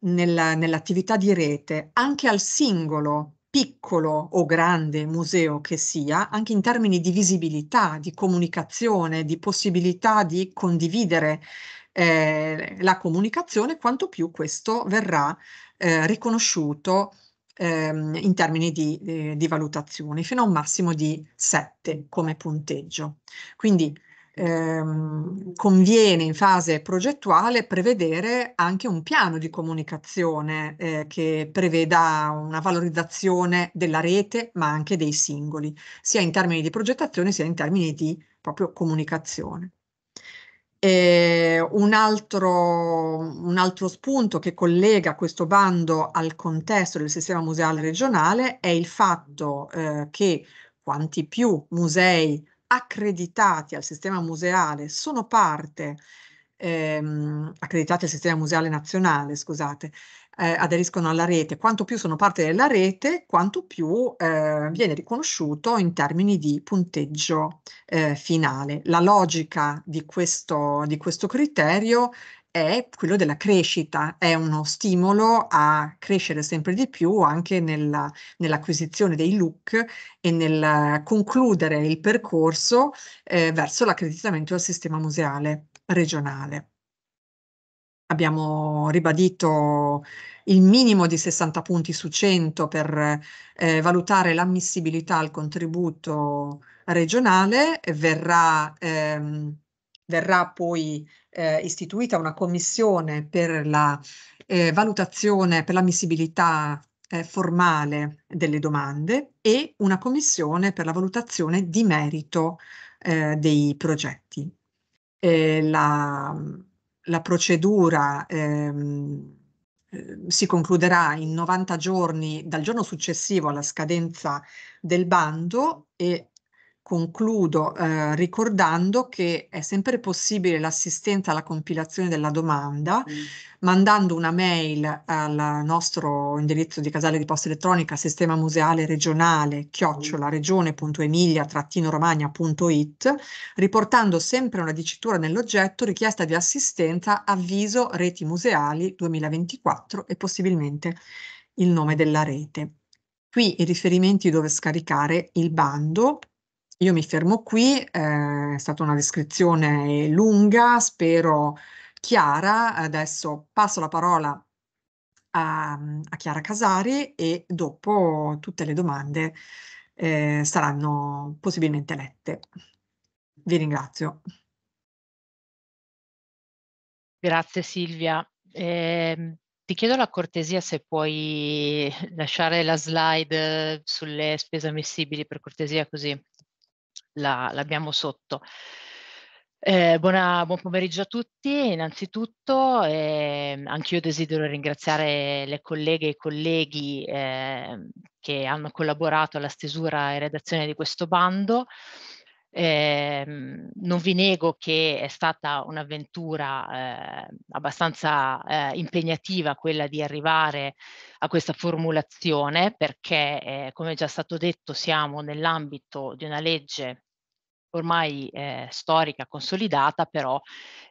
nella, nell'attività di rete anche al singolo piccolo o grande museo che sia, anche in termini di visibilità, di comunicazione, di possibilità di condividere eh, la comunicazione, quanto più questo verrà eh, riconosciuto ehm, in termini di, eh, di valutazioni, fino a un massimo di 7 come punteggio. Quindi ehm, conviene in fase progettuale prevedere anche un piano di comunicazione eh, che preveda una valorizzazione della rete ma anche dei singoli, sia in termini di progettazione sia in termini di proprio comunicazione. Eh, un altro, un, altro, spunto che collega questo bando al contesto del sistema museale regionale è il fatto eh, che quanti più musei accreditati al sistema museale sono parte, ehm, accreditati al sistema museale nazionale, scusate, eh, aderiscono alla rete, quanto più sono parte della rete, quanto più eh, viene riconosciuto in termini di punteggio eh, finale. La logica di questo, di questo criterio è quello della crescita, è uno stimolo a crescere sempre di più anche nella, nell'acquisizione dei look e nel concludere il percorso eh, verso l'accreditamento al sistema museale regionale. Abbiamo ribadito il minimo di 60 punti su 100 per eh, valutare l'ammissibilità al contributo regionale, verrà, ehm, verrà poi eh, istituita una commissione per la eh, valutazione, per l'ammissibilità eh, formale delle domande e una commissione per la valutazione di merito eh, dei progetti. Eh, la, la procedura ehm, eh, si concluderà in 90 giorni dal giorno successivo alla scadenza del bando e Concludo eh, ricordando che è sempre possibile l'assistenza alla compilazione della domanda mm. mandando una mail al nostro indirizzo di casale di posta elettronica sistema museale regionale mm. chiocciolaregione.emilia-romagna.it riportando sempre una dicitura nell'oggetto richiesta di assistenza avviso reti museali 2024 e possibilmente il nome della rete. Qui i riferimenti dove scaricare il bando io mi fermo qui, eh, è stata una descrizione lunga, spero chiara. Adesso passo la parola a, a Chiara Casari e dopo tutte le domande eh, saranno possibilmente lette. Vi ringrazio. Grazie Silvia. Eh, ti chiedo la cortesia se puoi lasciare la slide eh, sulle spese ammissibili per cortesia così la, l'abbiamo sotto. Eh, buona, buon pomeriggio a tutti. Innanzitutto, eh, anch'io desidero ringraziare le colleghe e i colleghi eh, che hanno collaborato alla stesura e redazione di questo bando. Eh, non vi nego che è stata un'avventura eh, abbastanza eh, impegnativa quella di arrivare a questa formulazione perché, eh, come è già stato detto, siamo nell'ambito di una legge ormai eh, storica, consolidata, però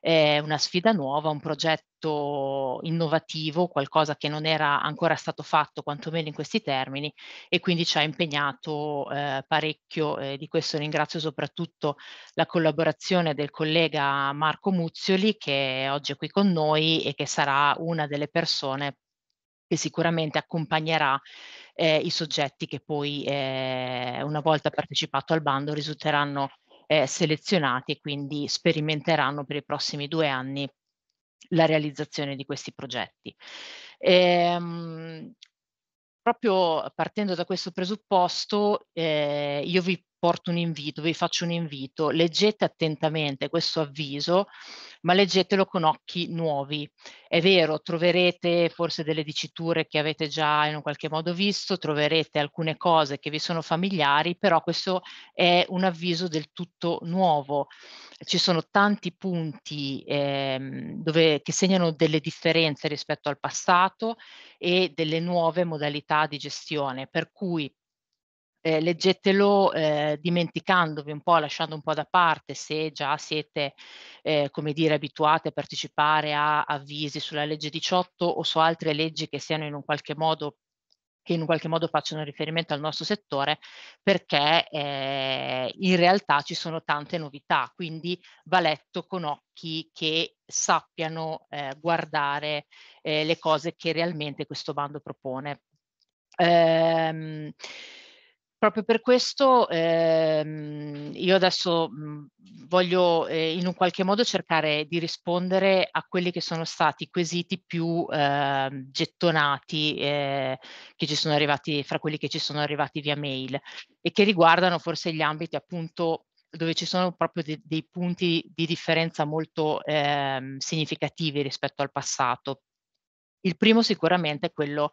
è una sfida nuova, un progetto innovativo, qualcosa che non era ancora stato fatto, quantomeno in questi termini, e quindi ci ha impegnato eh, parecchio. Eh, di questo ringrazio soprattutto la collaborazione del collega Marco Muzzioli, che oggi è qui con noi e che sarà una delle persone che sicuramente accompagnerà eh, i soggetti che poi eh, una volta partecipato al bando risulteranno eh, selezionati e quindi sperimenteranno per i prossimi due anni la realizzazione di questi progetti. Ehm, proprio partendo da questo presupposto, eh, io vi porto un invito, vi faccio un invito, leggete attentamente questo avviso ma leggetelo con occhi nuovi. È vero, troverete forse delle diciture che avete già in un qualche modo visto, troverete alcune cose che vi sono familiari, però questo è un avviso del tutto nuovo. Ci sono tanti punti eh, dove, che segnano delle differenze rispetto al passato e delle nuove modalità di gestione, per cui eh, leggetelo eh, dimenticandovi un po', lasciando un po' da parte se già siete, eh, come dire, abituati a partecipare a avvisi sulla legge 18 o su altre leggi che siano in un qualche modo che in qualche modo facciano riferimento al nostro settore, perché eh, in realtà ci sono tante novità, quindi va letto con occhi che sappiano eh, guardare eh, le cose che realmente questo bando propone. Ehm, Proprio per questo ehm, io adesso mhmm, voglio eh, in un qualche modo cercare di rispondere a quelli che sono stati i quesiti più eh, gettonati eh, che ci sono arrivati, fra quelli che ci sono arrivati via mail e che riguardano forse gli ambiti appunto dove ci sono proprio de- dei punti di differenza molto ehm, significativi rispetto al passato. Il primo sicuramente è quello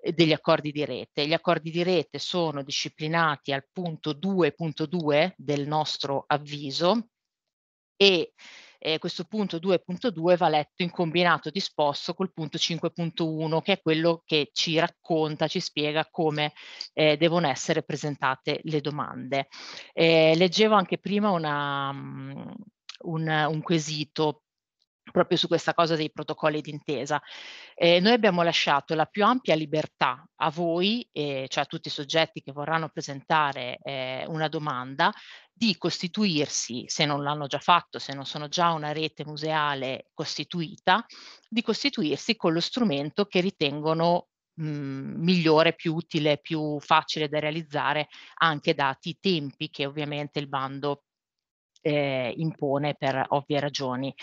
eh, degli accordi di rete. Gli accordi di rete sono disciplinati al punto 2.2 del nostro avviso e eh, questo punto 2.2 va letto in combinato disposto col punto 5.1 che è quello che ci racconta, ci spiega come eh, devono essere presentate le domande. Eh, leggevo anche prima una, mm, un, un quesito proprio su questa cosa dei protocolli d'intesa. Eh, noi abbiamo lasciato la più ampia libertà a voi, eh, cioè a tutti i soggetti che vorranno presentare eh, una domanda, di costituirsi, se non l'hanno già fatto, se non sono già una rete museale costituita, di costituirsi con lo strumento che ritengono mm, migliore, più utile, più facile da realizzare anche dati i tempi che ovviamente il bando eh, impone per ovvie ragioni.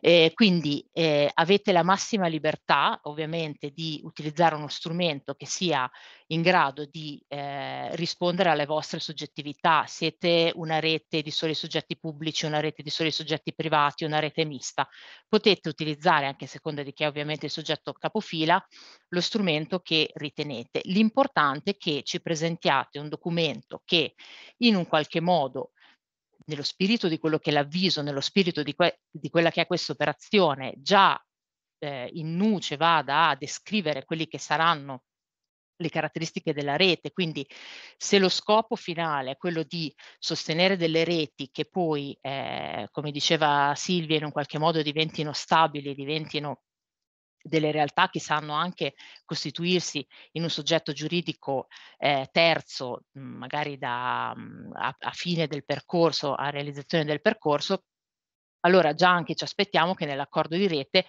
Eh, quindi eh, avete la massima libertà ovviamente di utilizzare uno strumento che sia in grado di eh, rispondere alle vostre soggettività. Siete una rete di soli soggetti pubblici, una rete di soli soggetti privati, una rete mista. Potete utilizzare, anche a seconda di chi è ovviamente il soggetto capofila, lo strumento che ritenete. L'importante è che ci presentiate un documento che in un qualche modo nello spirito di quello che è l'avviso, nello spirito di, que- di quella che è questa operazione, già eh, in nuce vada a descrivere quelli che saranno le caratteristiche della rete. Quindi se lo scopo finale è quello di sostenere delle reti che poi, eh, come diceva Silvia, in un qualche modo diventino stabili, diventino delle realtà che sanno anche costituirsi in un soggetto giuridico eh, terzo, mm, magari da, mm, a, a fine del percorso, a realizzazione del percorso, allora già anche ci aspettiamo che nell'accordo di rete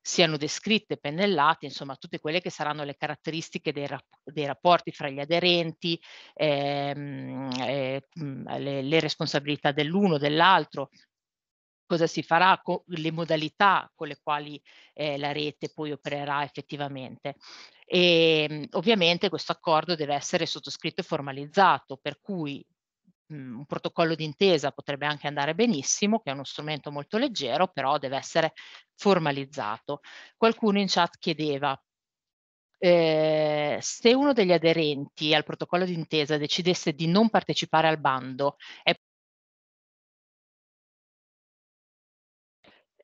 siano descritte, pennellate, insomma, tutte quelle che saranno le caratteristiche dei, rap- dei rapporti fra gli aderenti, ehm, eh, mm, le, le, responsabilità dell'uno, dell'altro, cosa si farà, co- le modalità con le quali eh, la rete poi opererà effettivamente. E, ehm, ovviamente questo accordo deve essere sottoscritto e formalizzato, per cui mm, un protocollo d'intesa potrebbe anche andare benissimo, che è uno strumento molto leggero, però deve essere formalizzato. Qualcuno in chat chiedeva eh, se uno degli aderenti al protocollo d'intesa decidesse di non partecipare al bando, è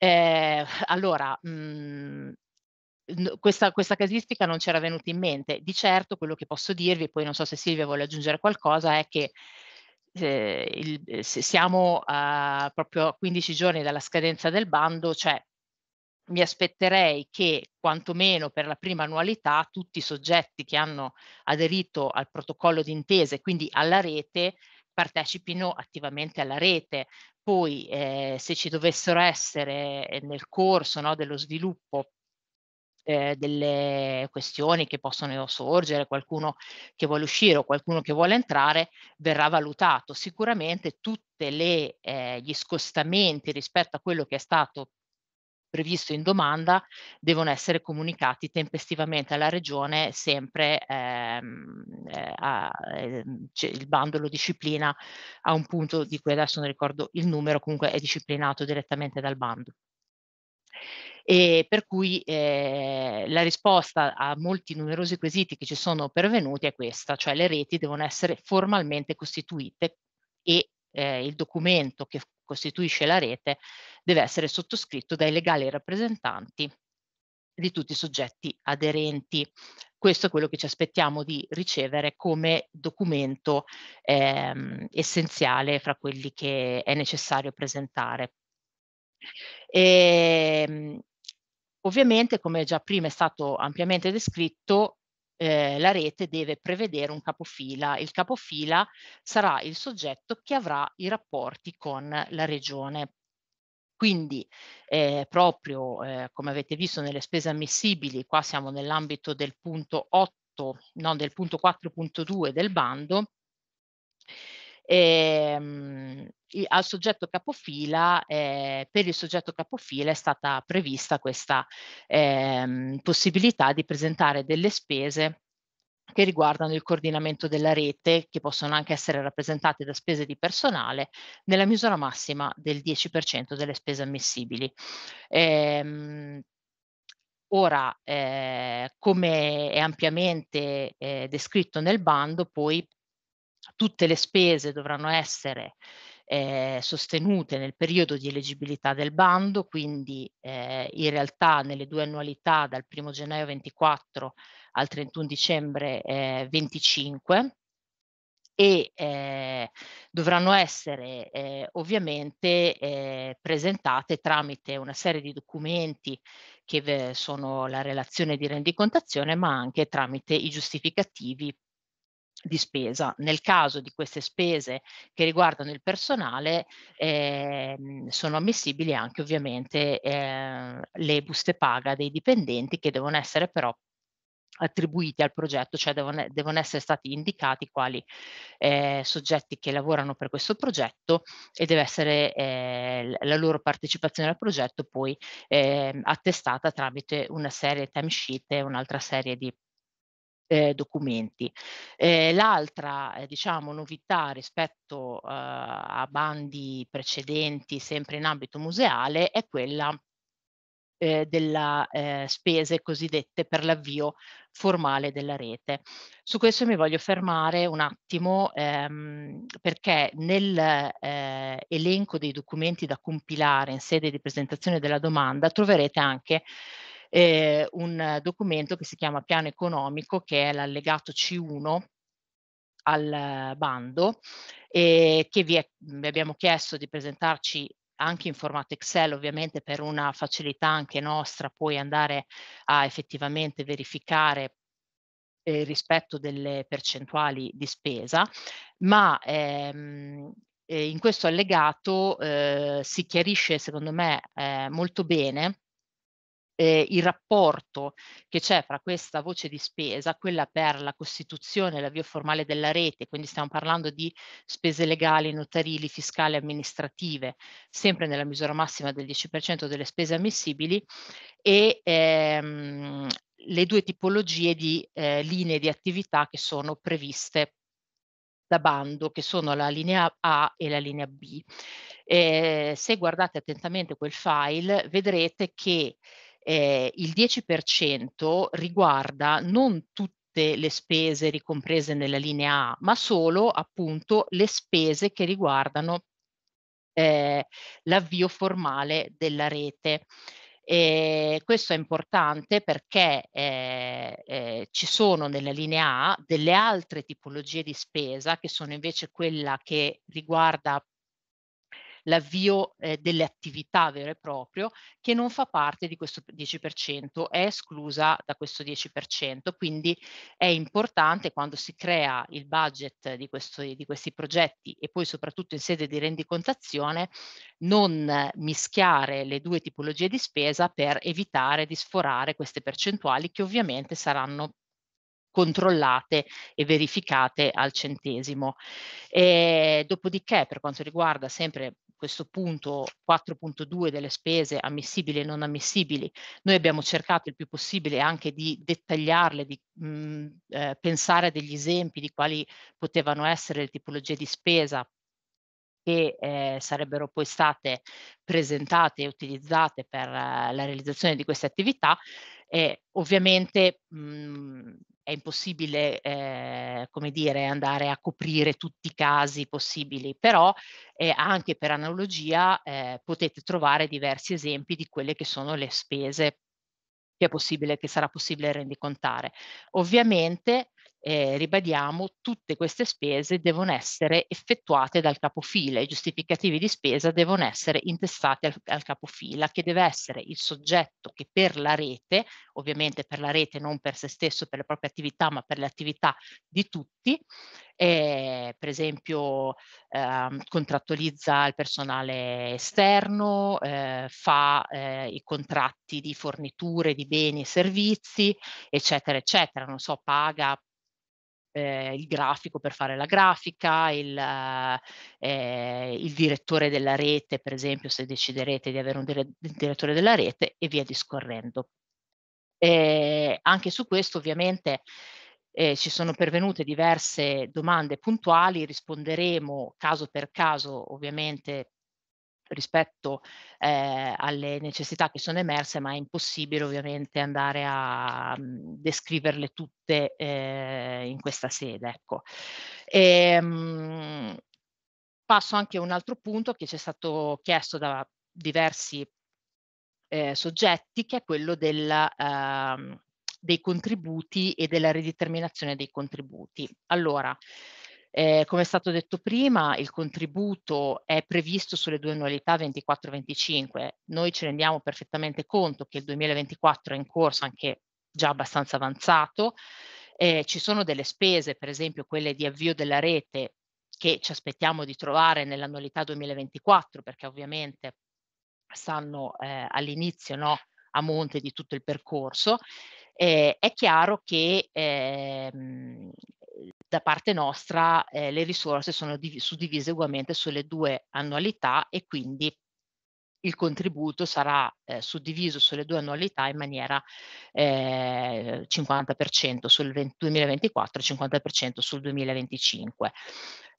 Eh, allora, mhmm, n questa questa casistica non c'era venuta in mente. Di certo quello che posso dirvi, poi non so se Silvia vuole aggiungere qualcosa, è che ehm, il ehm, se siamo a proprio a 15 giorni dalla scadenza del bando, cioè mi aspetterei che quantomeno per la prima annualità tutti i soggetti che hanno aderito al protocollo d'intesa e quindi alla rete partecipino attivamente alla rete. Poi eh, se ci dovessero essere eh, nel corso no, dello sviluppo eh, delle questioni che possono sorgere, qualcuno che vuole uscire o qualcuno che vuole entrare, verrà valutato. Sicuramente tutti eh, gli scostamenti rispetto a quello che è stato previsto in domanda devono essere comunicati tempestivamente alla regione sempre ehm, eh, a, eh, il bando lo disciplina a un punto di cui adesso non ricordo il numero comunque è disciplinato direttamente dal bando e per cui eh, la risposta a molti numerosi quesiti che ci sono pervenuti è questa, cioè le reti devono essere formalmente costituite e eh, il documento che costituisce la rete deve essere sottoscritto dai legali rappresentanti di tutti i soggetti aderenti. Questo è quello che ci aspettiamo di ricevere come documento ehm, essenziale fra quelli che è necessario presentare. E, ehm, ovviamente, come già prima è stato ampiamente descritto, eh, la rete deve prevedere un capofila. Il capofila sarà il soggetto che avrà i rapporti con la regione. Quindi eh, proprio eh, come avete visto nelle spese ammissibili, qua siamo nell'ambito del punto 8, no, del punto 4.2 del bando, e, ehm, al soggetto capofila, eh, per il soggetto capofila è stata prevista questa eh, possibilità di presentare delle spese che riguardano il coordinamento della rete, che possono anche essere rappresentate da spese di personale, nella misura massima del 10% delle spese ammissibili. Ehm, Ora, eh, come è ampiamente eh, descritto nel bando, poi tutte le spese dovranno essere eh, sostenute nel periodo di elegibilità del bando, quindi eh, in realtà nelle due annualità dal 1 gennaio 24 al 31 dicembre eh, 25 e eh, dovranno essere eh, ovviamente eh, presentate tramite una serie di documenti che sono la relazione di rendicontazione, ma anche tramite i giustificativi di spesa. Nel caso di queste spese che riguardano il personale eh, sono ammissibili anche ovviamente eh, le buste paga dei dipendenti che devono essere però attribuiti al progetto, cioè devono, devono essere stati indicati quali eh, soggetti che lavorano per questo progetto e deve essere eh, la loro partecipazione al progetto poi eh, attestata tramite una serie di timesheet e un'altra serie di eh, documenti. Eh, l'altra eh, diciamo, novità rispetto eh, a bandi precedenti sempre in ambito museale è quella eh, delle eh, spese cosiddette per l'avvio formale della rete. Su questo mi voglio fermare un attimo ehm, perché nell'elenco dei documenti da compilare in sede di presentazione della domanda troverete anche eh, un documento che si chiama Piano Economico, che è l'allegato C1 al bando, eh, che vi, è, vi mhmm, abbiamo chiesto di presentarci anche in formato Excel ovviamente per una facilità anche nostra poi andare a effettivamente verificare eh, rispetto delle percentuali di spesa, ma ehm, eh, in questo allegato eh, si chiarisce secondo me eh, molto bene eh, il rapporto che c'è fra questa voce di spesa, quella per la costituzione e l'avvio formale della rete, quindi stiamo parlando di spese legali, notarili, fiscali, amministrative, sempre nella misura massima del 10% delle spese ammissibili, e ehm, le due tipologie di eh, linee di attività che sono previste da bando, che sono la linea A e la linea B. Eh, se guardate attentamente quel file, vedrete che eh, il 10% riguarda non tutti le spese ricomprese nella linea A, ma solo appunto le spese che riguardano eh, l'avvio formale della rete. E ehm, questo è importante perché eh, eh, ci sono nella linea A delle altre tipologie di spesa che sono invece quella che riguarda l'avvio eh, delle attività vere e proprio, che non fa parte di questo 10%, è esclusa da questo 10%, quindi è importante quando si crea il budget di, questo, di questi progetti e poi soprattutto in sede di rendicontazione non mischiare le due tipologie di spesa per evitare di sforare queste percentuali che ovviamente saranno controllate e verificate al centesimo. E dopodiché, per quanto riguarda sempre questo punto 4.2 delle spese ammissibili e non ammissibili, noi abbiamo cercato il più possibile anche di dettagliarle, di mh, mhmm, eh, pensare a degli esempi di quali potevano essere le tipologie di spesa che eh, sarebbero poi state presentate e utilizzate per eh, la realizzazione di queste attività e ovviamente mh, mhmm, è impossibile, eh, come dire, andare a coprire tutti i casi possibili, però eh, anche per analogia eh, potete trovare diversi esempi di quelle che sono le spese che, è possibile, che sarà possibile rendicontare. Ovviamente eh, ribadiamo, tutte queste spese devono essere effettuate dal capofila, i giustificativi di spesa devono essere intestati al, al capofila, che deve essere il soggetto che per la rete, ovviamente per la rete non per se stesso, per le proprie attività, ma per le attività di tutti, eh, per esempio eh, contrattualizza il personale esterno, eh, fa eh, i contratti di forniture di beni e servizi, eccetera, eccetera, non so, paga eh, il grafico per fare la grafica, il, eh, il, direttore della rete, per esempio, se deciderete di avere un dire direttore della rete e via discorrendo. Eh, anche su questo ovviamente eh, ci sono pervenute diverse domande puntuali, risponderemo caso per caso ovviamente rispetto eh, alle necessità che sono emerse, ma è impossibile ovviamente andare a mh, mhmm, descriverle tutte eh, in questa sede. Ecco. E, ehm, mh, passo anche a un altro punto che ci è stato chiesto da diversi eh, soggetti, che è quello della, ehm, dei contributi e della rideterminazione dei contributi. Allora, eh, come è stato detto prima, il contributo è previsto sulle due annualità 24-25. Noi ci rendiamo perfettamente conto che il 2024 è in corso anche già abbastanza avanzato. Eh, ci sono delle spese, per esempio quelle di avvio della rete, che ci aspettiamo di trovare nell'annualità 2024, perché ovviamente stanno eh, all'inizio, no, a monte di tutto il percorso. Eh, è chiaro che ehm, da parte nostra eh, le risorse sono div- suddivise ugualmente sulle due annualità e quindi il contributo sarà eh, suddiviso sulle due annualità in maniera eh, 50% sul 2024 e 50% sul 2025.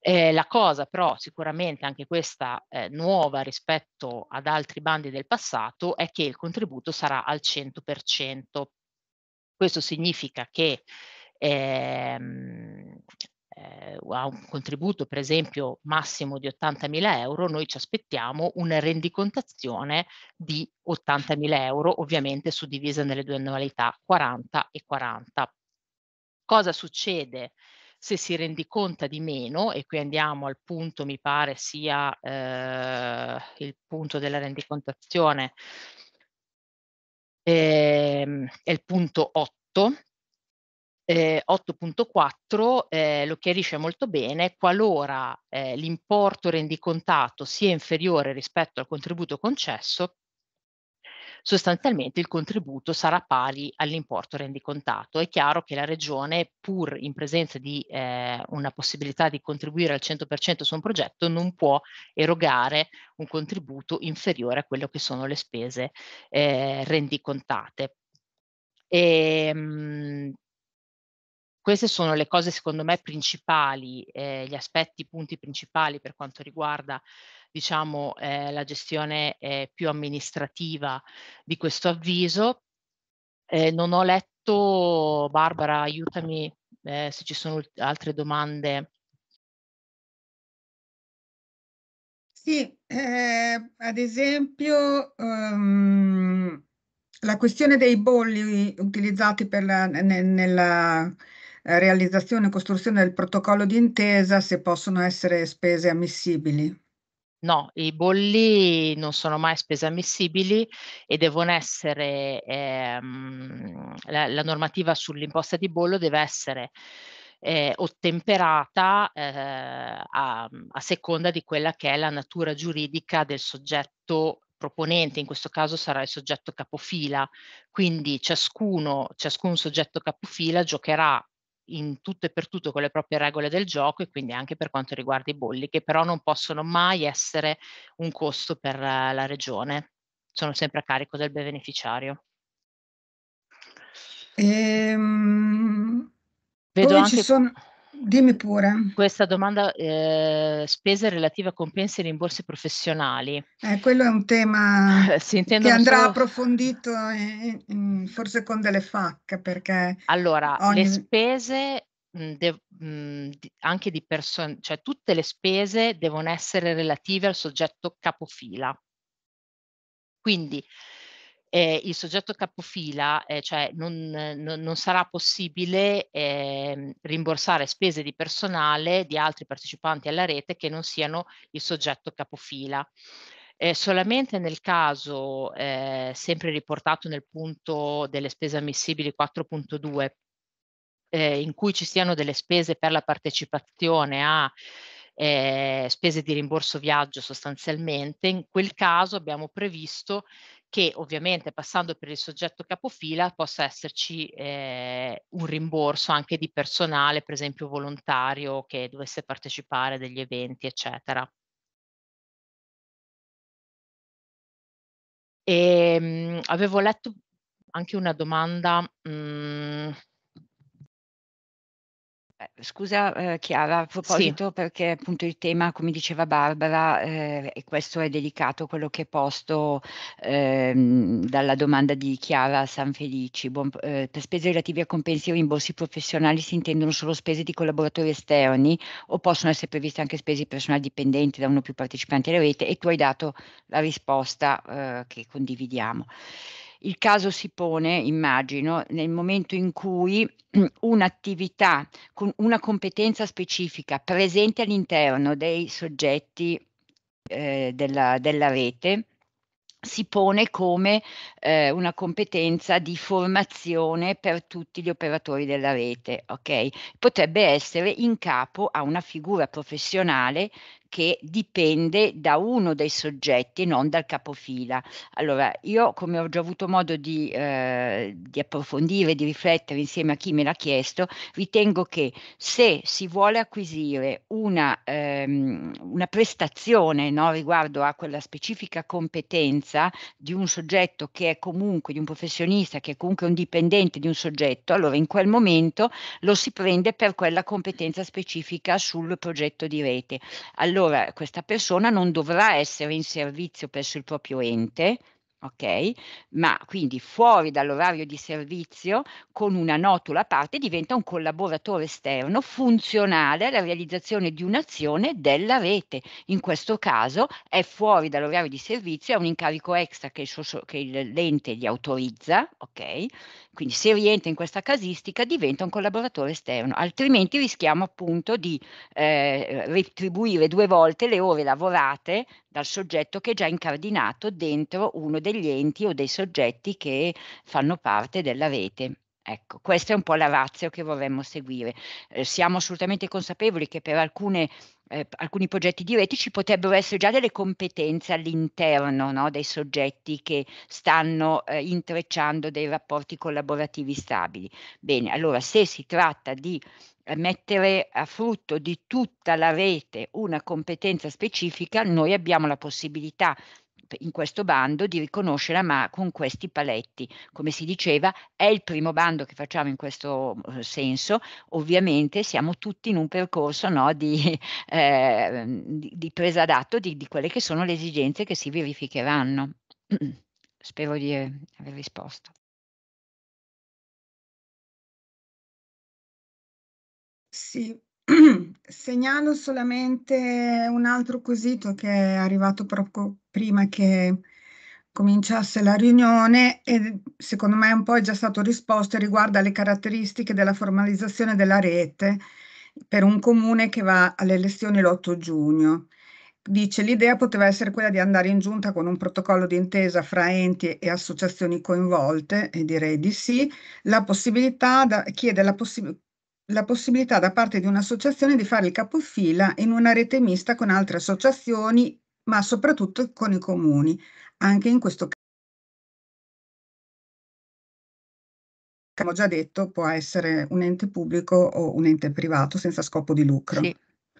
Eh, la cosa però sicuramente anche questa eh, nuova rispetto ad altri bandi del passato è che il contributo sarà al 100%. Questo significa che ehm, eh, a un contributo per esempio massimo di 80.000 euro, noi ci aspettiamo una rendicontazione di 80.000 euro, ovviamente suddivisa nelle due annualità 40 e 40. Cosa succede? se si rendiconta di meno, e qui andiamo al punto, mi pare sia eh, il punto della rendicontazione, eh, è il punto 8, eh, 8.4 eh, lo chiarisce molto bene, qualora eh, l'importo rendicontato sia inferiore rispetto al contributo concesso, sostanzialmente il contributo sarà pari all'importo rendicontato. È chiaro che la Regione, pur in presenza di eh, una possibilità di contribuire al 100% su un progetto, non può erogare un contributo inferiore a quello che sono le spese eh, rendicontate. E, ehm, mh, queste sono le cose secondo me principali, eh, gli aspetti, i punti principali per quanto riguarda diciamo, eh, la gestione eh, più amministrativa di questo avviso. Eh, non ho letto, Barbara, aiutami eh, se ci sono altre domande. Sì, eh, ad esempio um, la questione dei bolli utilizzati la, nella eh, realizzazione e costruzione del protocollo di intesa se possono essere spese ammissibili. No, i bolli non sono mai spese ammissibili e devono essere, ehm, la, la, normativa sull'imposta di bollo deve essere eh, ottemperata eh, a, a seconda di quella che è la natura giuridica del soggetto proponente, in questo caso sarà il soggetto capofila, quindi ciascuno, ciascun soggetto capofila giocherà in tutto e per tutto con le proprie regole del gioco e quindi anche per quanto riguarda i bolli, che però non possono mai essere un costo per la regione, sono sempre a carico del beneficiario. Ehm, Vedo anche... Sono... Dimmi pure. Questa domanda, eh, spese relative a compensi e rimborsi professionali. Eh, quello è un tema <laughs> che andrà solo... approfondito in, in, forse con delle facche perché... Allora, ogni... le spese De, mh, anche di persone, cioè tutte le spese devono essere relative al soggetto capofila. Quindi eh, il soggetto capofila, eh, cioè non, non, non, sarà possibile eh, rimborsare spese di personale di altri partecipanti alla rete che non siano il soggetto capofila. Eh, solamente nel caso, eh, sempre riportato nel punto delle spese ammissibili 4.2, eh, in cui ci siano delle spese per la partecipazione a eh, spese di rimborso viaggio sostanzialmente, in quel caso abbiamo previsto che ovviamente passando per il soggetto capofila possa esserci eh, un rimborso anche di personale, per esempio volontario che dovesse partecipare a degli eventi, eccetera. E, ehm, mh, avevo letto anche una domanda mh, mm, scusa eh, Chiara, a proposito sì. perché appunto il tema, come diceva Barbara, eh, e questo è dedicato a quello che è posto ehm, dalla domanda di Chiara Sanfelici, buon, eh, per spese relative a compensi o rimborsi professionali si intendono solo spese di collaboratori esterni o possono essere previste anche spese di personale dipendente da uno o più partecipanti alla rete e tu hai dato la risposta eh, che condividiamo. Il caso si pone, immagino, nel momento in cui <clears throat> un'attività con una competenza specifica presente all'interno dei soggetti eh, della, della rete si pone come eh, una competenza di formazione per tutti gli operatori della rete, ok? Potrebbe essere in capo a una figura professionale che dipende da uno dei soggetti, e non dal capofila. Allora, io come ho già avuto modo di, eh, di approfondire, di riflettere insieme a chi me l'ha chiesto, ritengo che se si vuole acquisire una, ehm, una prestazione no, riguardo a quella specifica competenza di un soggetto che è comunque, di un professionista che è comunque un dipendente di un soggetto, allora in quel momento lo si prende per quella competenza specifica sul progetto di rete. Allora, allora questa persona non dovrà essere in servizio presso il proprio ente, ok? Ma quindi fuori dall'orario di servizio, con una notola a parte, diventa un collaboratore esterno funzionale alla realizzazione di un'azione della rete. In questo caso è fuori dall'orario di servizio, è un incarico extra che, il, che l'ente gli autorizza, ok? quindi se rientra in questa casistica diventa un collaboratore esterno, altrimenti rischiamo appunto di eh, retribuire due volte le ore lavorate dal soggetto che è già incardinato dentro uno degli enti o dei soggetti che fanno parte della rete. Ecco, questa è un po' la razza che vorremmo seguire. Eh, siamo assolutamente consapevoli che per alcune, eh, alcuni progetti di rete ci potrebbero essere già delle competenze all'interno no, dei soggetti che stanno eh, intrecciando dei rapporti collaborativi stabili. Bene, allora se si tratta di eh, mettere a frutto di tutta la rete una competenza specifica, noi abbiamo la possibilità in questo bando di riconoscerla ma con questi paletti. Come si diceva, è il primo bando che facciamo in questo eh, senso, ovviamente siamo tutti in un percorso no, di, <laughs> eh, di, presa d'atto di, di quelle che sono le esigenze che si verificheranno. <clears throat> Spero di eh, aver risposto. Sì, <clears throat> segnalo solamente un altro quesito che è arrivato proprio, prima che cominciasse la riunione e secondo me un po' è già stato risposto riguardo alle caratteristiche della formalizzazione della rete per un comune che va alle elezioni l'8 giugno. Dice l'idea poteva essere quella di andare in giunta con un protocollo di intesa fra enti e associazioni coinvolte, e direi di sì, la possibilità da, chiede la, possi- la possibilità da parte di un'associazione di fare il capofila in una rete mista con altre associazioni ma soprattutto con i comuni. Anche in questo caso, come ho già detto, può essere un ente pubblico o un ente privato senza scopo di lucro. Sì.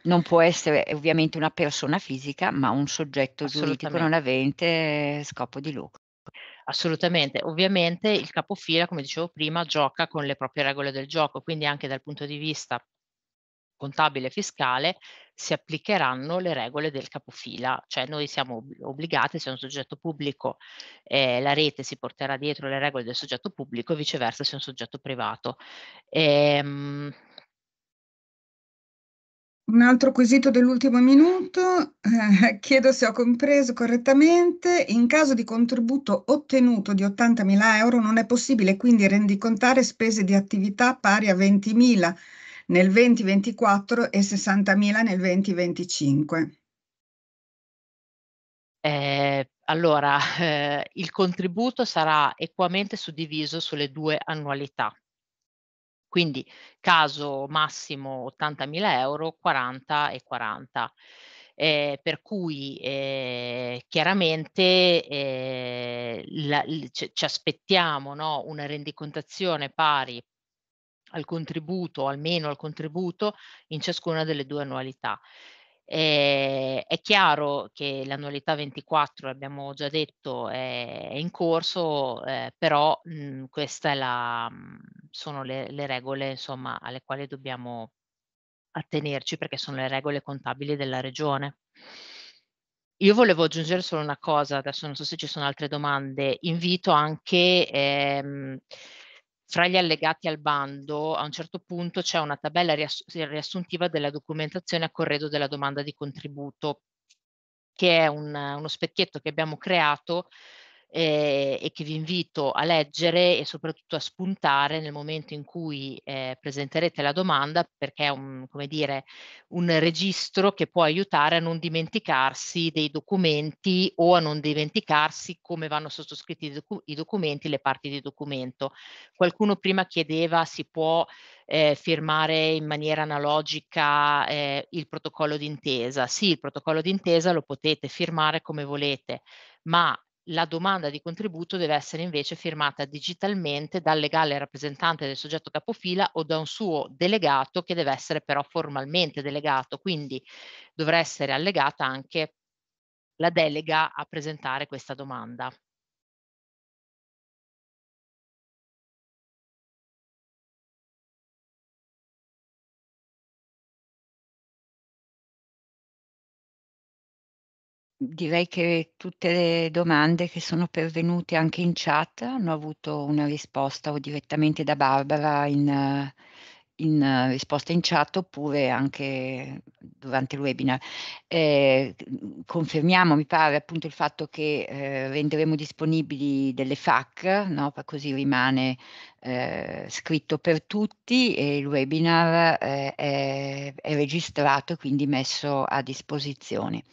Non può essere eh, ovviamente una persona fisica, ma un soggetto giuridico non avente scopo di lucro. Assolutamente, ovviamente il capofila, come dicevo prima, gioca con le proprie regole del gioco, quindi anche dal punto di vista contabile e fiscale si applicheranno le regole del capofila, cioè noi siamo obbligati, se un soggetto pubblico eh, la rete si porterà dietro le regole del soggetto pubblico e viceversa se un soggetto privato. Ehm... Un altro quesito dell'ultimo minuto, eh, chiedo se ho compreso correttamente, in caso di contributo ottenuto di 80.000 euro non è possibile quindi rendicontare spese di attività pari a 20.000 nel 2024 e 60.000 nel 2025? Eh, allora, eh, il contributo sarà equamente suddiviso sulle due annualità. Quindi caso massimo 80.000 euro, 40 e 40. Eh, per cui eh, chiaramente eh, la, ci, ci, aspettiamo no, una rendicontazione pari al contributo, o almeno al contributo, in ciascuna delle due annualità. Eh, è chiaro che l'annualità 24, l'abbiamo già detto, è, in corso, eh, però mh, mm, queste mm, sono le, le regole insomma, alle quali dobbiamo attenerci perché sono le regole contabili della regione. Io volevo aggiungere solo una cosa, adesso non so se ci sono altre domande, invito anche ehm, fra gli allegati al bando, a un certo punto c'è una tabella riass- riassuntiva della documentazione a corredo della domanda di contributo, che è un, uno specchietto che abbiamo creato eh, e che vi invito a leggere e soprattutto a spuntare nel momento in cui eh, presenterete la domanda perché è un, come dire, un registro che può aiutare a non dimenticarsi dei documenti o a non dimenticarsi come vanno sottoscritti i, docu- i documenti, le parti di documento. Qualcuno prima chiedeva si può eh, firmare in maniera analogica eh, il protocollo d'intesa. Sì, il protocollo d'intesa lo potete firmare come volete, ma la domanda di contributo deve essere invece firmata digitalmente dal legale rappresentante del soggetto capofila o da un suo delegato che deve essere però formalmente delegato, quindi dovrà essere allegata anche la delega a presentare questa domanda. direi che tutte le domande che sono pervenute anche in chat hanno avuto una risposta o direttamente da Barbara in, in risposta in chat oppure anche durante il webinar. Eh, confermiamo, mi pare, appunto il fatto che eh, renderemo disponibili delle FAC, no? così rimane eh, scritto per tutti e il webinar eh, è, è registrato e quindi messo a disposizione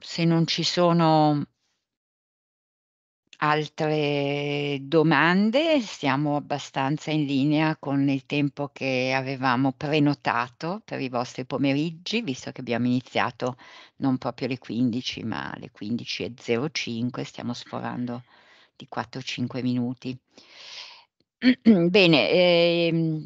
se non ci sono altre domande, siamo abbastanza in linea con il tempo che avevamo prenotato per i vostri pomeriggi, visto che abbiamo iniziato non proprio alle 15, ma alle 15.05, stiamo sforando di 4-5 minuti. <clears throat> Bene, eh,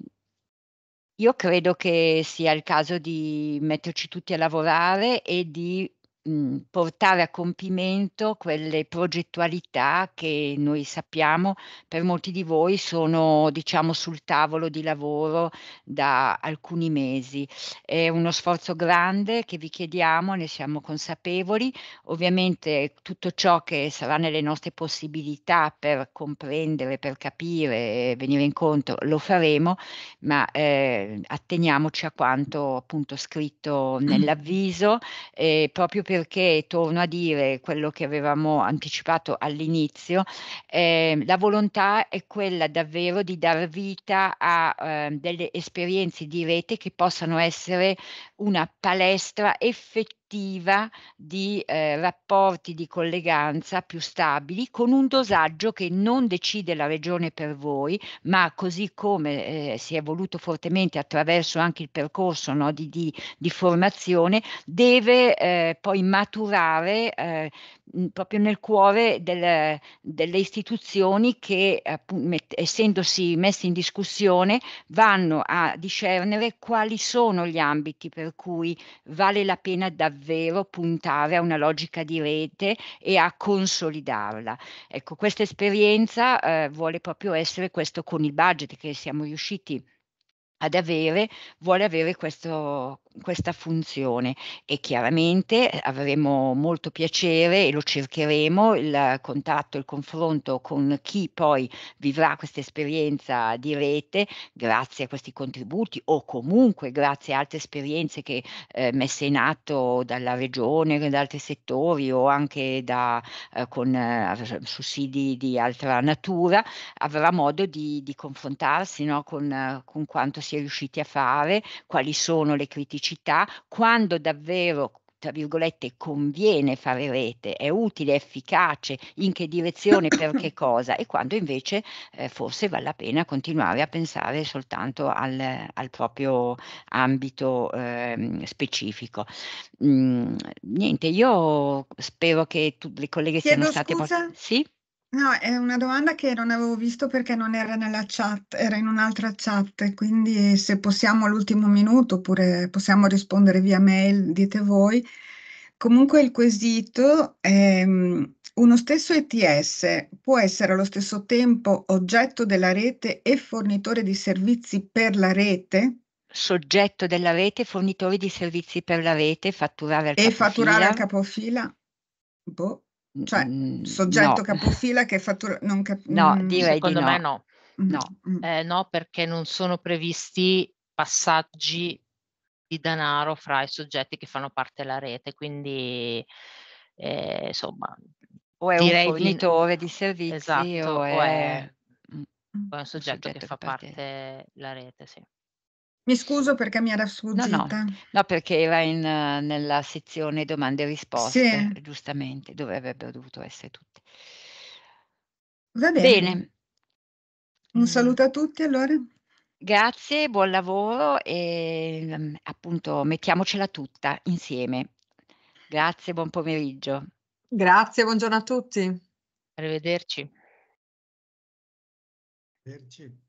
io credo che sia il caso di metterci tutti a lavorare e di Mhmm, portare a compimento quelle progettualità che noi sappiamo per molti di voi sono diciamo sul tavolo di lavoro da alcuni mesi. È uno sforzo grande che vi chiediamo, ne siamo consapevoli, ovviamente tutto ciò che sarà nelle nostre possibilità per comprendere, per capire venire incontro lo faremo, ma eh, atteniamoci a quanto appunto scritto <clears throat> nell'avviso eh, proprio per perché, torno a dire quello che avevamo anticipato all'inizio, eh, la volontà è quella davvero di dar vita a eh, delle esperienze di rete che possano essere una palestra effettiva prospettiva di eh, rapporti di colleganza più stabili con un dosaggio che non decide la regione per voi, ma così come eh, si è voluto fortemente attraverso anche il percorso no, di, di, di, formazione, deve eh, poi maturare eh, Mhmm, proprio nel cuore del, delle istituzioni che met- essendosi messe in discussione vanno a discernere quali sono gli ambiti per cui vale la pena davvero puntare a una logica di rete e a consolidarla. Ecco, questa esperienza eh, vuole proprio essere questo con il budget che siamo riusciti ad avere, vuole avere questo, questa funzione e chiaramente avremo molto piacere e lo cercheremo il contatto, il confronto con chi poi vivrà questa esperienza di rete grazie a questi contributi o comunque grazie a altre esperienze che eh, messe in atto dalla regione, da altri settori o anche da, eh, con eh, sussidi di altra natura, avrà modo di, di confrontarsi no, con, eh, con quanto si è riusciti a fare, quali sono le criticità pubblicità quando davvero tra virgolette, conviene fare rete, è utile, è efficace, in che direzione, per che <coughs> cosa, e quando invece eh, forse vale la pena continuare a pensare soltanto al, al proprio ambito eh, specifico. Mm, niente, io spero che tu, le colleghe Chiedo siano state... Scusa? Pot- sì? No, è una domanda che non avevo visto perché non era nella chat, era in un'altra chat, quindi se possiamo all'ultimo minuto oppure possiamo rispondere via mail, dite voi. Comunque il quesito è mm, uno stesso ETS può essere allo stesso tempo oggetto della rete e fornitore di servizi per la rete? Soggetto della rete, fornitore di servizi per la rete, fatturare al capofila. E fatturare al capofila? Boh. Cioè, mm, soggetto no. capofila che fattura... Non cap- no, mm, direi Secondo di me no. Mm-hmm, no. Mm-hmm. Eh, no, perché non sono previsti passaggi di denaro fra i soggetti che fanno parte della rete, quindi eh, insomma... O è un fornitore di, di servizi esatto, o, è... o è un soggetto, soggetto che fa parte della rete, sì. Mi scuso perché mi era No, no, no, perché era in eh, nella sezione domande e risposte, Sì. giustamente, dove avrebbero dovuto essere tutte. Va bene. Bene. Un mm. saluto a tutti allora. Grazie, buon lavoro e mm, appunto mettiamocela tutta insieme. Grazie, buon pomeriggio. Grazie, buongiorno a tutti. Arrivederci. Arrivederci.